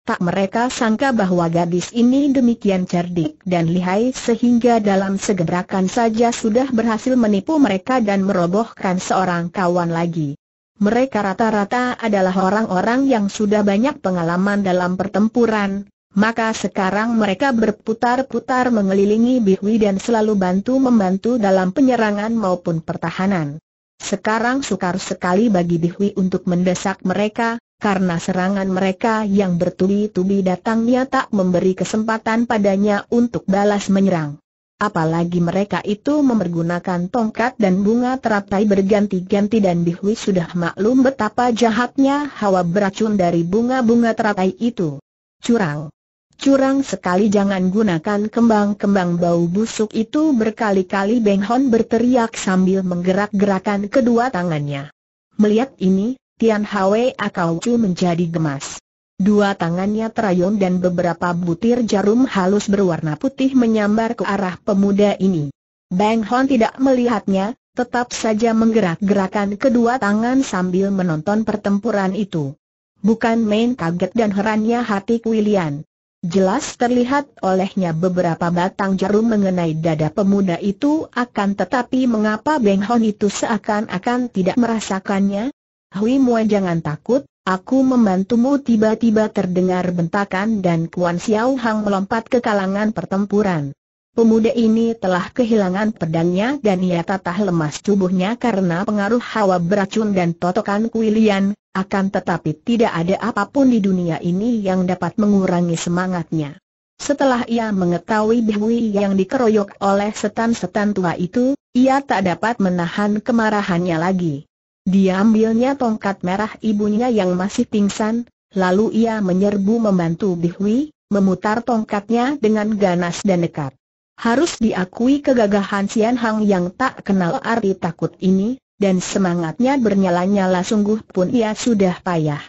Tak mereka sangka bahwa gadis ini demikian cerdik dan lihai sehingga dalam segerakan saja sudah berhasil menipu mereka dan merobohkan seorang kawan lagi mereka rata-rata adalah orang-orang yang sudah banyak pengalaman dalam pertempuran, maka sekarang mereka berputar-putar mengelilingi Bihwi dan selalu bantu-membantu dalam penyerangan maupun pertahanan. Sekarang sukar sekali bagi Bihwi untuk mendesak mereka, karena serangan mereka yang bertubi-tubi datangnya tak memberi kesempatan padanya untuk balas menyerang. Apalagi mereka itu mempergunakan tongkat dan bunga teratai berganti-ganti dan Bihui sudah maklum betapa jahatnya hawa beracun dari bunga-bunga teratai itu. Curang. Curang sekali jangan gunakan kembang-kembang bau busuk itu berkali-kali Beng Hon berteriak sambil menggerak-gerakan kedua tangannya. Melihat ini, Tian Hwa Akau Chu menjadi gemas. Dua tangannya terayun dan beberapa butir jarum halus berwarna putih menyambar ke arah pemuda ini. Bang Hon tidak melihatnya, tetap saja menggerak-gerakan kedua tangan sambil menonton pertempuran itu. Bukan main kaget dan herannya hati William. Jelas terlihat olehnya beberapa batang jarum mengenai dada pemuda itu akan tetapi mengapa bang Hon itu seakan-akan tidak merasakannya? Hui Mua jangan takut, Aku membantumu tiba-tiba terdengar bentakan dan Kuan Xiao Hang melompat ke kalangan pertempuran. Pemuda ini telah kehilangan pedangnya dan ia tatah lemas tubuhnya karena pengaruh hawa beracun dan totokan kuilian, akan tetapi tidak ada apapun di dunia ini yang dapat mengurangi semangatnya. Setelah ia mengetahui Dewi yang dikeroyok oleh setan-setan tua itu, ia tak dapat menahan kemarahannya lagi. Diambilnya tongkat merah ibunya yang masih pingsan, lalu ia menyerbu membantu Bihwi, memutar tongkatnya dengan ganas dan dekat. Harus diakui kegagahan Sian Hang yang tak kenal arti takut ini, dan semangatnya bernyala-nyala sungguh pun ia sudah payah.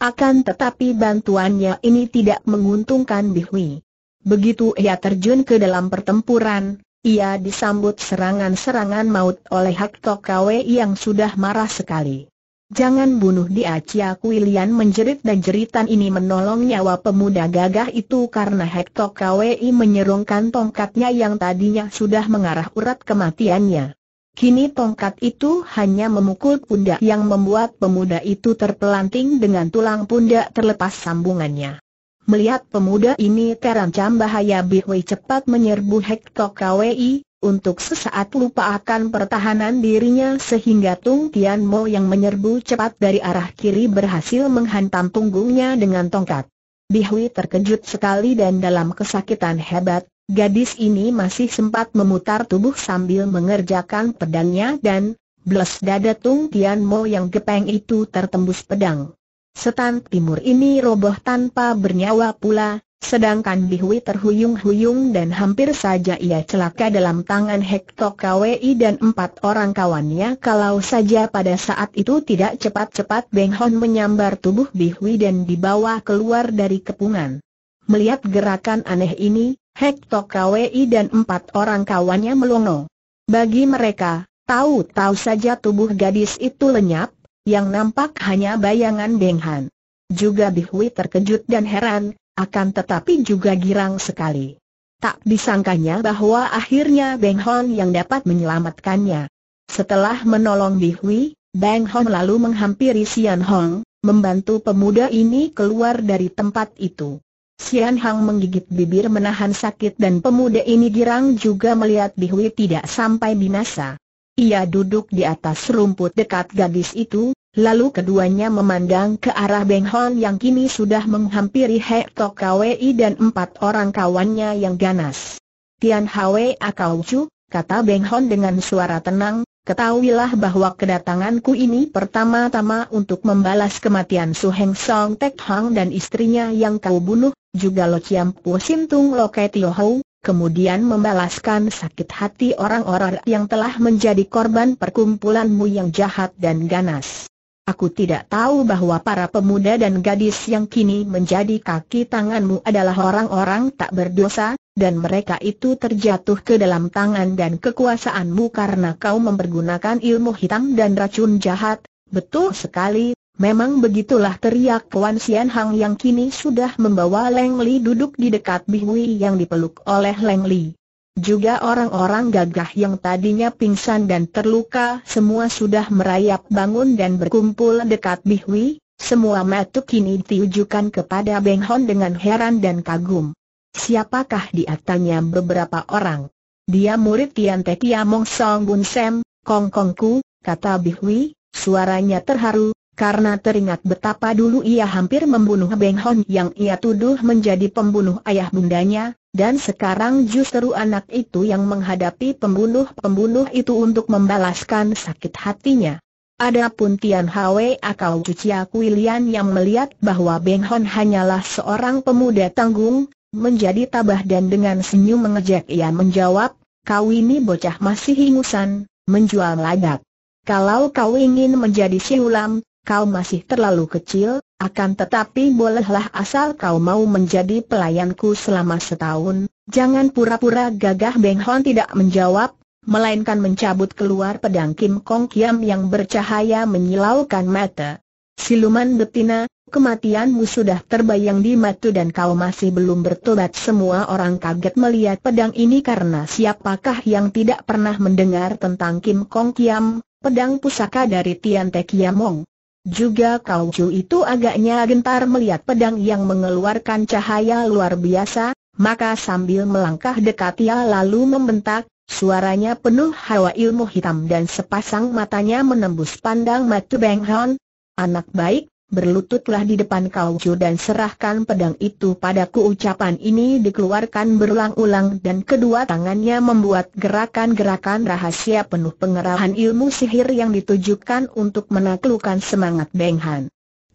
Akan tetapi bantuannya ini tidak menguntungkan Bihwi. Begitu ia terjun ke dalam pertempuran, ia disambut serangan-serangan maut oleh Hak Tok yang sudah marah sekali. Jangan bunuh dia Cia Kuilian menjerit dan jeritan ini menolong nyawa pemuda gagah itu karena Hak Tok Kwe menyerongkan tongkatnya yang tadinya sudah mengarah urat kematiannya. Kini tongkat itu hanya memukul pundak yang membuat pemuda itu terpelanting dengan tulang pundak terlepas sambungannya. Melihat pemuda ini terancam bahaya Bihui cepat menyerbu Hektok KWI, untuk sesaat lupa akan pertahanan dirinya sehingga Tung Tian Mo yang menyerbu cepat dari arah kiri berhasil menghantam punggungnya dengan tongkat. Bihui terkejut sekali dan dalam kesakitan hebat, gadis ini masih sempat memutar tubuh sambil mengerjakan pedangnya dan Belas dada Tung Tian Mo yang gepeng itu tertembus pedang. Setan timur ini roboh tanpa bernyawa pula, sedangkan Bihui terhuyung-huyung dan hampir saja ia celaka dalam tangan Hekto KWI dan empat orang kawannya kalau saja pada saat itu tidak cepat-cepat Beng Hon menyambar tubuh Bihui dan dibawa keluar dari kepungan. Melihat gerakan aneh ini, Hekto KWI dan empat orang kawannya melongo. Bagi mereka, tahu-tahu saja tubuh gadis itu lenyap, yang nampak hanya bayangan Benghan. Han. Juga Bihui terkejut dan heran, akan tetapi juga girang sekali. Tak disangkanya bahwa akhirnya Beng Hon yang dapat menyelamatkannya. Setelah menolong Bihui, Beng Hon lalu menghampiri Sian Hong, membantu pemuda ini keluar dari tempat itu. Sian Hong menggigit bibir menahan sakit dan pemuda ini girang juga melihat Bihui tidak sampai binasa. Ia duduk di atas rumput dekat gadis itu, lalu keduanya memandang ke arah Beng Hon yang kini sudah menghampiri He Tok Kwei dan empat orang kawannya yang ganas. Tian Hwe Akau kata Beng Hon dengan suara tenang, ketahuilah bahwa kedatanganku ini pertama-tama untuk membalas kematian Su Heng Song Tek Hang dan istrinya yang kau bunuh, juga Lo Chiam Po Sim Tung Lo Ke Tio Hou, kemudian membalaskan sakit hati orang-orang yang telah menjadi korban perkumpulanmu yang jahat dan ganas. Aku tidak tahu bahwa para pemuda dan gadis yang kini menjadi kaki tanganmu adalah orang-orang tak berdosa, dan mereka itu terjatuh ke dalam tangan dan kekuasaanmu karena kau mempergunakan ilmu hitam dan racun jahat, betul sekali, Memang begitulah teriak Wan Sian Hang yang kini sudah membawa Leng Li duduk di dekat Bihui yang dipeluk oleh Leng Li. Juga orang-orang gagah yang tadinya pingsan dan terluka semua sudah merayap bangun dan berkumpul dekat Bihui, semua mata kini ditujukan kepada Beng Hon dengan heran dan kagum. Siapakah di atasnya beberapa orang? Dia murid Tian Te Mong Song Bun Sem, Kong Kongku, kata Bihui, suaranya terharu, karena teringat betapa dulu ia hampir membunuh Beng Hon yang ia tuduh menjadi pembunuh ayah bundanya, dan sekarang justru anak itu yang menghadapi pembunuh-pembunuh itu untuk membalaskan sakit hatinya. Adapun Tian Hwe atau Cucia Kuilian yang melihat bahwa Beng Hon hanyalah seorang pemuda tanggung, menjadi tabah dan dengan senyum mengejek ia menjawab, kau ini bocah masih ingusan, menjual lagak. Kalau kau ingin menjadi siulam, kau masih terlalu kecil, akan tetapi bolehlah asal kau mau menjadi pelayanku selama setahun, jangan pura-pura gagah Beng Hon tidak menjawab, melainkan mencabut keluar pedang Kim Kong Kiam yang bercahaya menyilaukan mata. Siluman betina, kematianmu sudah terbayang di matu dan kau masih belum bertobat semua orang kaget melihat pedang ini karena siapakah yang tidak pernah mendengar tentang Kim Kong Kiam, pedang pusaka dari Tian Te Kiamong. Juga Kau Chu itu agaknya gentar melihat pedang yang mengeluarkan cahaya luar biasa, maka sambil melangkah dekat ia lalu membentak, suaranya penuh hawa ilmu hitam dan sepasang matanya menembus pandang Matu Beng Hon. Anak baik, berlututlah di depan kau, Kaucu dan serahkan pedang itu padaku ucapan ini dikeluarkan berulang-ulang dan kedua tangannya membuat gerakan-gerakan rahasia penuh pengerahan ilmu sihir yang ditujukan untuk menaklukkan semangat Beng Han.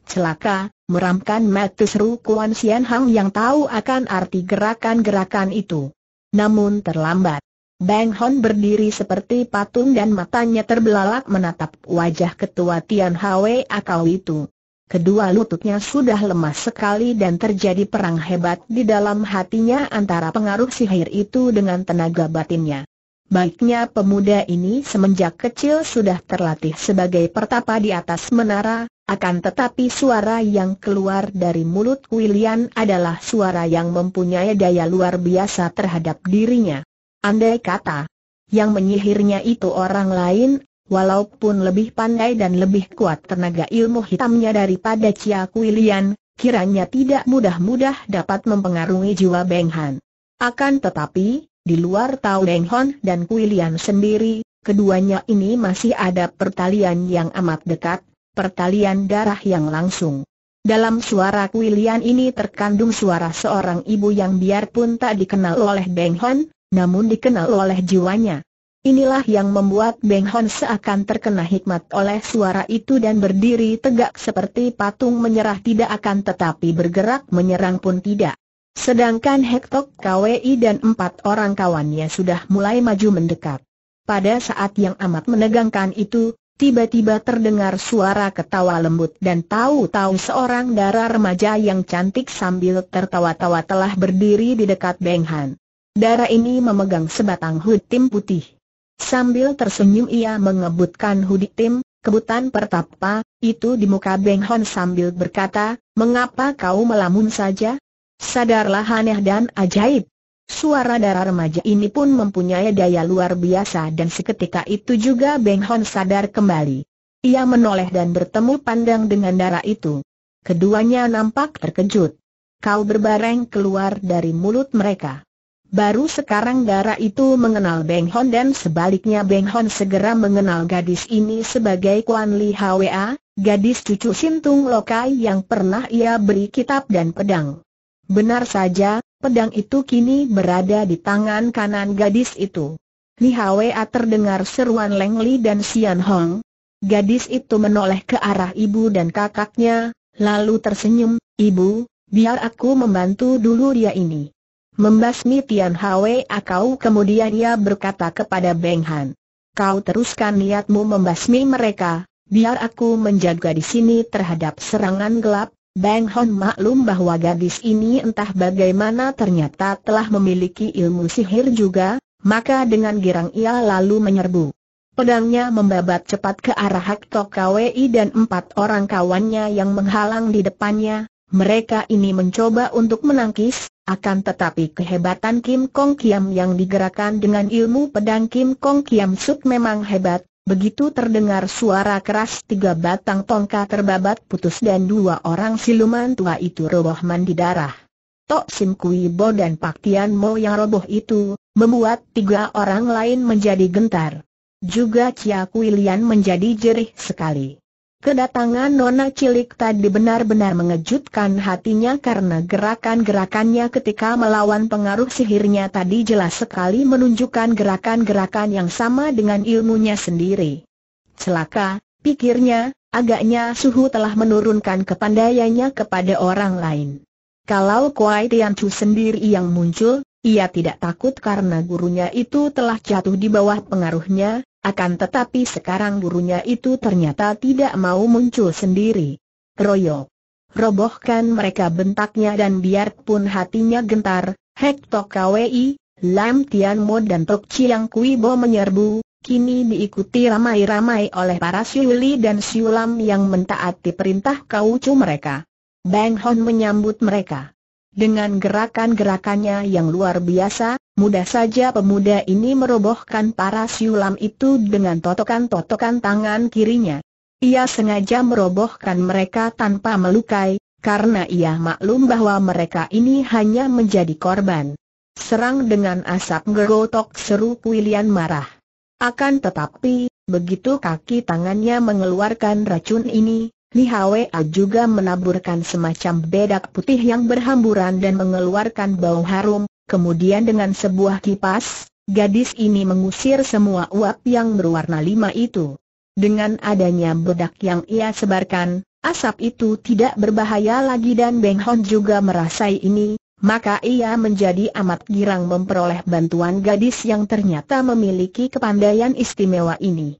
Celaka, meramkan mata seru Kuan Sian Hang yang tahu akan arti gerakan-gerakan itu. Namun terlambat. Bang Hon berdiri seperti patung dan matanya terbelalak menatap wajah ketua Tian Hwe Akau itu. Kedua lututnya sudah lemas sekali dan terjadi perang hebat di dalam hatinya antara pengaruh sihir itu dengan tenaga batinnya. Baiknya pemuda ini semenjak kecil sudah terlatih sebagai pertapa di atas menara, akan tetapi suara yang keluar dari mulut William adalah suara yang mempunyai daya luar biasa terhadap dirinya. Andai kata, yang menyihirnya itu orang lain, Walaupun lebih pandai dan lebih kuat tenaga ilmu hitamnya daripada Cia Kuilian, kiranya tidak mudah-mudah dapat mempengaruhi jiwa Beng Han. Akan tetapi, di luar Tao Beng Han dan Kuilian sendiri, keduanya ini masih ada pertalian yang amat dekat, pertalian darah yang langsung. Dalam suara Kuilian ini terkandung suara seorang ibu yang biarpun tak dikenal oleh Beng Han, namun dikenal oleh jiwanya. Inilah yang membuat Beng Hon seakan terkena hikmat oleh suara itu dan berdiri tegak seperti patung menyerah tidak akan tetapi bergerak menyerang pun tidak. Sedangkan Hektok KWI dan empat orang kawannya sudah mulai maju mendekat. Pada saat yang amat menegangkan itu, tiba-tiba terdengar suara ketawa lembut dan tahu-tahu seorang darah remaja yang cantik sambil tertawa-tawa telah berdiri di dekat Beng Han. Darah ini memegang sebatang hutim putih. Sambil tersenyum ia mengebutkan Hudik Tim, kebutan pertapa, itu di muka Beng Hon sambil berkata, mengapa kau melamun saja? Sadarlah aneh dan ajaib. Suara darah remaja ini pun mempunyai daya luar biasa dan seketika itu juga Beng Hon sadar kembali. Ia menoleh dan bertemu pandang dengan darah itu. Keduanya nampak terkejut. Kau berbareng keluar dari mulut mereka. Baru sekarang darah itu mengenal Beng Hon dan sebaliknya Beng Hon segera mengenal gadis ini sebagai Kuan Li Hwa, gadis cucu Sintung Lokai yang pernah ia beri kitab dan pedang. Benar saja, pedang itu kini berada di tangan kanan gadis itu. Li Hwa terdengar seruan Leng Li dan Sian Hong. Gadis itu menoleh ke arah ibu dan kakaknya, lalu tersenyum, Ibu, biar aku membantu dulu dia ini. Membasmi Tian Hwe Akau kemudian ia berkata kepada Beng Han. Kau teruskan niatmu membasmi mereka, biar aku menjaga di sini terhadap serangan gelap. Beng Han maklum bahwa gadis ini entah bagaimana ternyata telah memiliki ilmu sihir juga, maka dengan girang ia lalu menyerbu. Pedangnya membabat cepat ke arah Hak Tok Kwei dan empat orang kawannya yang menghalang di depannya. Mereka ini mencoba untuk menangkis, akan tetapi kehebatan Kim Kong Kiam yang digerakkan dengan ilmu pedang Kim Kong Kiam Suk memang hebat, begitu terdengar suara keras tiga batang tongkat terbabat putus dan dua orang siluman tua itu roboh mandi darah. Tok Sim Kui Bo dan Pak Tian Mo yang roboh itu, membuat tiga orang lain menjadi gentar. Juga Chia Kui Lian menjadi jerih sekali. Kedatangan Nona Cilik tadi benar-benar mengejutkan hatinya karena gerakan-gerakannya ketika melawan pengaruh sihirnya tadi jelas sekali menunjukkan gerakan-gerakan yang sama dengan ilmunya sendiri. Celaka, pikirnya, agaknya suhu telah menurunkan kepandaiannya kepada orang lain. Kalau Kuai Tian Chu sendiri yang muncul, ia tidak takut karena gurunya itu telah jatuh di bawah pengaruhnya, akan tetapi sekarang gurunya itu ternyata tidak mau muncul sendiri. Royok. Robohkan mereka bentaknya dan biarpun hatinya gentar, Hek Tok Kwei, Lam Tian dan Tok Chiang Kui Bo menyerbu, kini diikuti ramai-ramai oleh para Siuli dan Siulam yang mentaati perintah kaucu mereka. Bang Hon menyambut mereka. Dengan gerakan-gerakannya yang luar biasa, mudah saja pemuda ini merobohkan para siulam itu dengan totokan-totokan tangan kirinya. Ia sengaja merobohkan mereka tanpa melukai, karena ia maklum bahwa mereka ini hanya menjadi korban. Serang dengan asap gerotok seru Puilian marah. Akan tetapi, begitu kaki tangannya mengeluarkan racun ini, Li Hwa juga menaburkan semacam bedak putih yang berhamburan dan mengeluarkan bau harum, kemudian dengan sebuah kipas, gadis ini mengusir semua uap yang berwarna lima itu. Dengan adanya bedak yang ia sebarkan, asap itu tidak berbahaya lagi dan Beng Hon juga merasai ini, maka ia menjadi amat girang memperoleh bantuan gadis yang ternyata memiliki kepandaian istimewa ini.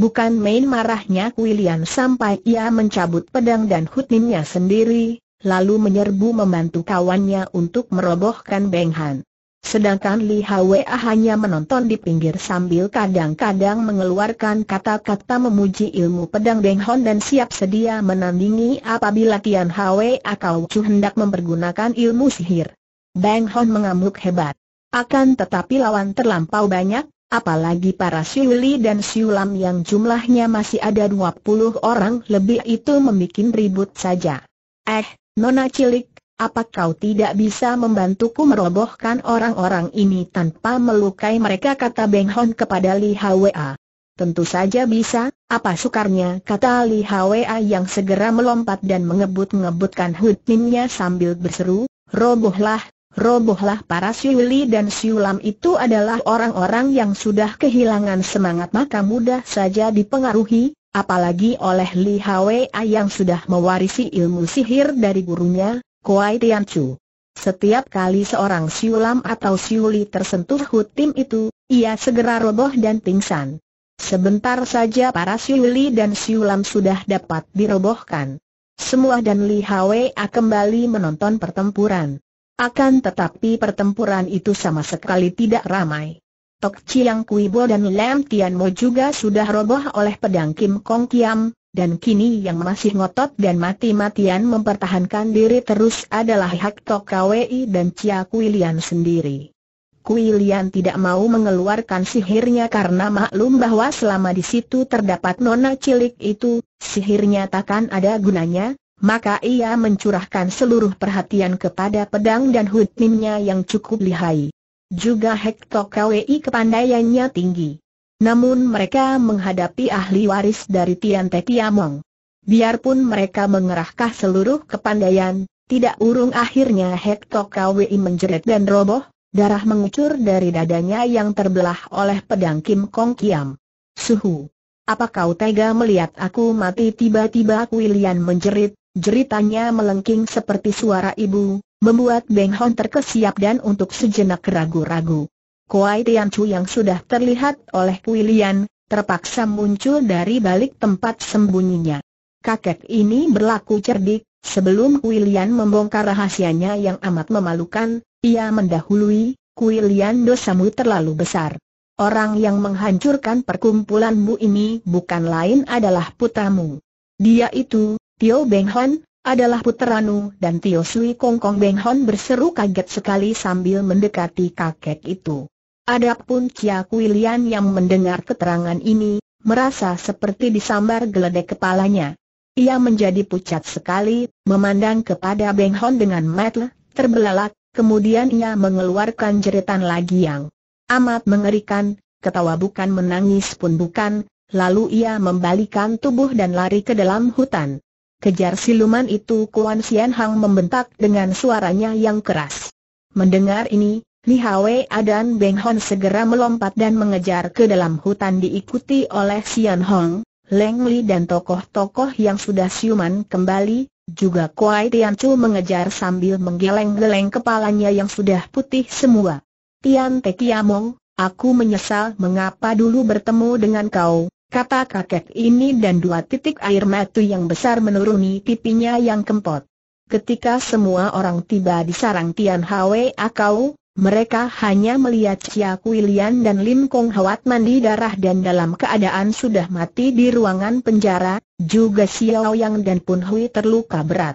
Bukan main marahnya William sampai ia mencabut pedang dan hutninya sendiri, lalu menyerbu membantu kawannya untuk merobohkan Beng Han. Sedangkan Li Hwa hanya menonton di pinggir sambil kadang-kadang mengeluarkan kata-kata memuji ilmu pedang Beng Hon dan siap sedia menandingi apabila Tian Hwa atau Chu hendak mempergunakan ilmu sihir. Beng Hon mengamuk hebat. Akan tetapi lawan terlampau banyak, Apalagi para siuli dan siulam yang jumlahnya masih ada 20 orang lebih itu membuat ribut saja. Eh, nona cilik, apa kau tidak bisa membantuku merobohkan orang-orang ini tanpa melukai mereka kata Beng Hon kepada Li Hwa? Tentu saja bisa, apa sukarnya kata Li Hwa yang segera melompat dan mengebut-ngebutkan hutnimnya sambil berseru, robohlah, robohlah para Siuli dan Siulam itu adalah orang-orang yang sudah kehilangan semangat maka mudah saja dipengaruhi, apalagi oleh Li Hwa yang sudah mewarisi ilmu sihir dari gurunya, Kuai Tian Chu. Setiap kali seorang siulam atau siuli tersentuh hutim itu, ia segera roboh dan pingsan. Sebentar saja para siuli dan siulam sudah dapat dirobohkan. Semua dan Li Hwa kembali menonton pertempuran. Akan tetapi pertempuran itu sama sekali tidak ramai. Tok Chiang Kuibo dan Lam Tian Mo juga sudah roboh oleh pedang Kim Kong Kiam, dan kini yang masih ngotot dan mati-matian mempertahankan diri terus adalah Hak Tok Kwei dan Chia Kui Lian sendiri. Kui Lian tidak mau mengeluarkan sihirnya karena maklum bahwa selama di situ terdapat nona cilik itu, sihirnya takkan ada gunanya, maka ia mencurahkan seluruh perhatian kepada pedang dan hutminnya yang cukup lihai. Juga Hekto KWI kepandaiannya tinggi. Namun mereka menghadapi ahli waris dari Tian Te Tiamong. Biarpun mereka mengerahkan seluruh kepandaian, tidak urung akhirnya Hekto KWI menjerit dan roboh, darah mengucur dari dadanya yang terbelah oleh pedang Kim Kong Kiam. Suhu! Apa kau tega melihat aku mati tiba-tiba Lian menjerit, Jeritannya melengking seperti suara ibu, membuat Beng Hon terkesiap dan untuk sejenak ragu-ragu. Kuai Tian Chu yang sudah terlihat oleh Kuilian, terpaksa muncul dari balik tempat sembunyinya. Kakek ini berlaku cerdik, sebelum Kuilian membongkar rahasianya yang amat memalukan, ia mendahului, Kuilian dosamu terlalu besar. Orang yang menghancurkan perkumpulanmu ini bukan lain adalah putamu. Dia itu, Tio Beng Hon, adalah puteranu Nu dan Tio Sui Kong Kong Beng Hon berseru kaget sekali sambil mendekati kakek itu. Adapun Chia Kui Lian yang mendengar keterangan ini, merasa seperti disambar geledek kepalanya. Ia menjadi pucat sekali, memandang kepada Beng Hon dengan mata terbelalak, kemudian ia mengeluarkan jeritan lagi yang amat mengerikan, ketawa bukan menangis pun bukan, lalu ia membalikan tubuh dan lari ke dalam hutan. Kejar siluman itu Kuan Sian Hang membentak dengan suaranya yang keras. Mendengar ini, Li Hwe dan Beng Hon segera melompat dan mengejar ke dalam hutan diikuti oleh Sian Hong, Leng Li dan tokoh-tokoh yang sudah siuman kembali, juga Kuai Tian Chu mengejar sambil menggeleng-geleng kepalanya yang sudah putih semua. Tian Te Kiamong, aku menyesal mengapa dulu bertemu dengan kau, kata kakek ini dan dua titik air mata yang besar menuruni pipinya yang kempot. Ketika semua orang tiba di sarang Tian Hwe Akau, mereka hanya melihat Chia Kui dan Lim Kong Hwat mandi darah dan dalam keadaan sudah mati di ruangan penjara, juga Xiao Yang dan Pun Hui terluka berat.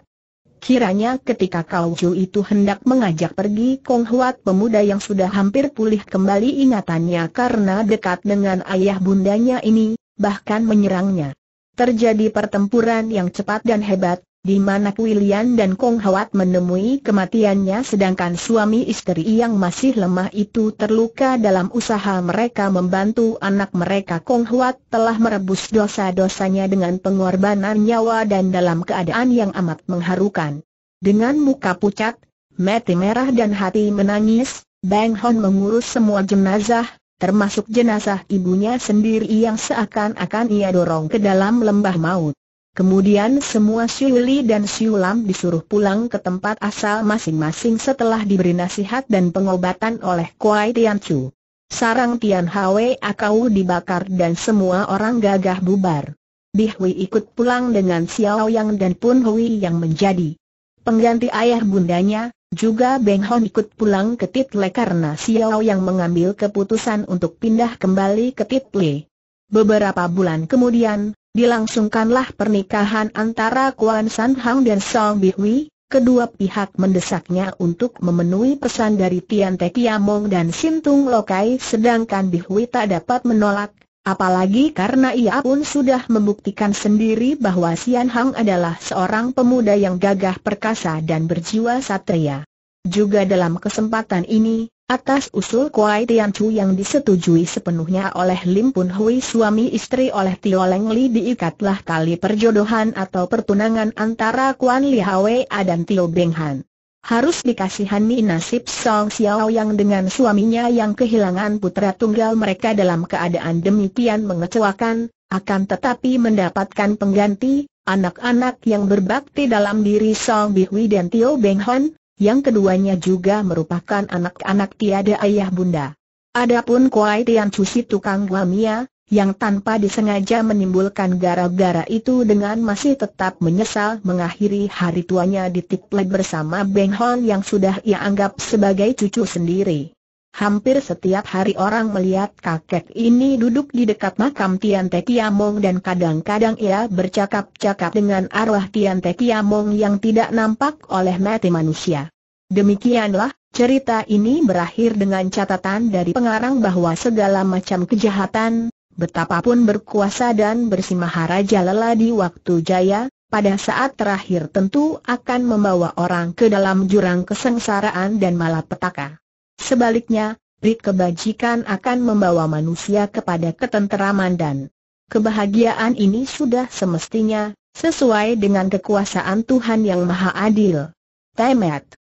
Kiranya ketika Kau Ju itu hendak mengajak pergi Kong Hwat pemuda yang sudah hampir pulih kembali ingatannya karena dekat dengan ayah bundanya ini, bahkan menyerangnya. Terjadi pertempuran yang cepat dan hebat, di mana Kuilian dan Kong Hawat menemui kematiannya sedangkan suami istri yang masih lemah itu terluka dalam usaha mereka membantu anak mereka Kong Hawat telah merebus dosa-dosanya dengan pengorbanan nyawa dan dalam keadaan yang amat mengharukan. Dengan muka pucat, mati merah dan hati menangis, Bang Hon mengurus semua jenazah, termasuk jenazah ibunya sendiri yang seakan-akan ia dorong ke dalam lembah maut. Kemudian semua Siuli dan Siulam disuruh pulang ke tempat asal masing-masing setelah diberi nasihat dan pengobatan oleh Kuai Tian Chu. Sarang Tian Hwe Akau dibakar dan semua orang gagah bubar. Hui ikut pulang dengan Xiao Yang dan Pun Hui yang menjadi pengganti ayah bundanya, juga Beng Hon ikut pulang ke Title karena Xiao yang mengambil keputusan untuk pindah kembali ke Title. Beberapa bulan kemudian, dilangsungkanlah pernikahan antara Kuan San Hang dan Song Bi Hui. Kedua pihak mendesaknya untuk memenuhi pesan dari Tian Te Kiamong dan Sintung Lokai sedangkan Bi Hui tak dapat menolak, Apalagi karena ia pun sudah membuktikan sendiri bahwa Sian Hang adalah seorang pemuda yang gagah perkasa dan berjiwa satria. Juga dalam kesempatan ini, atas usul Kuai Tian Chu yang disetujui sepenuhnya oleh Lim Pun Hui suami istri oleh Tio Leng Li diikatlah tali perjodohan atau pertunangan antara Kuan Li Hwa dan Tio Beng Han harus dikasihani nasib Song Xiao yang dengan suaminya yang kehilangan putra tunggal mereka dalam keadaan demikian mengecewakan, akan tetapi mendapatkan pengganti, anak-anak yang berbakti dalam diri Song Bihui dan Tio Beng Hon, yang keduanya juga merupakan anak-anak tiada ayah bunda. Adapun Kuai Tian Cusi tukang guamia, yang tanpa disengaja menimbulkan gara-gara itu dengan masih tetap menyesal mengakhiri hari tuanya di Tiplek bersama Beng Hon yang sudah ia anggap sebagai cucu sendiri. Hampir setiap hari orang melihat kakek ini duduk di dekat makam Tian Te Kiamong dan kadang-kadang ia bercakap-cakap dengan arwah Tian Te Kiamong yang tidak nampak oleh mati manusia. Demikianlah, cerita ini berakhir dengan catatan dari pengarang bahwa segala macam kejahatan, Betapapun berkuasa dan bersimaharaja lela di waktu jaya, pada saat terakhir tentu akan membawa orang ke dalam jurang kesengsaraan dan malapetaka. Sebaliknya, Rik kebajikan akan membawa manusia kepada ketenteraman dan kebahagiaan ini sudah semestinya, sesuai dengan kekuasaan Tuhan yang Maha Adil. Temet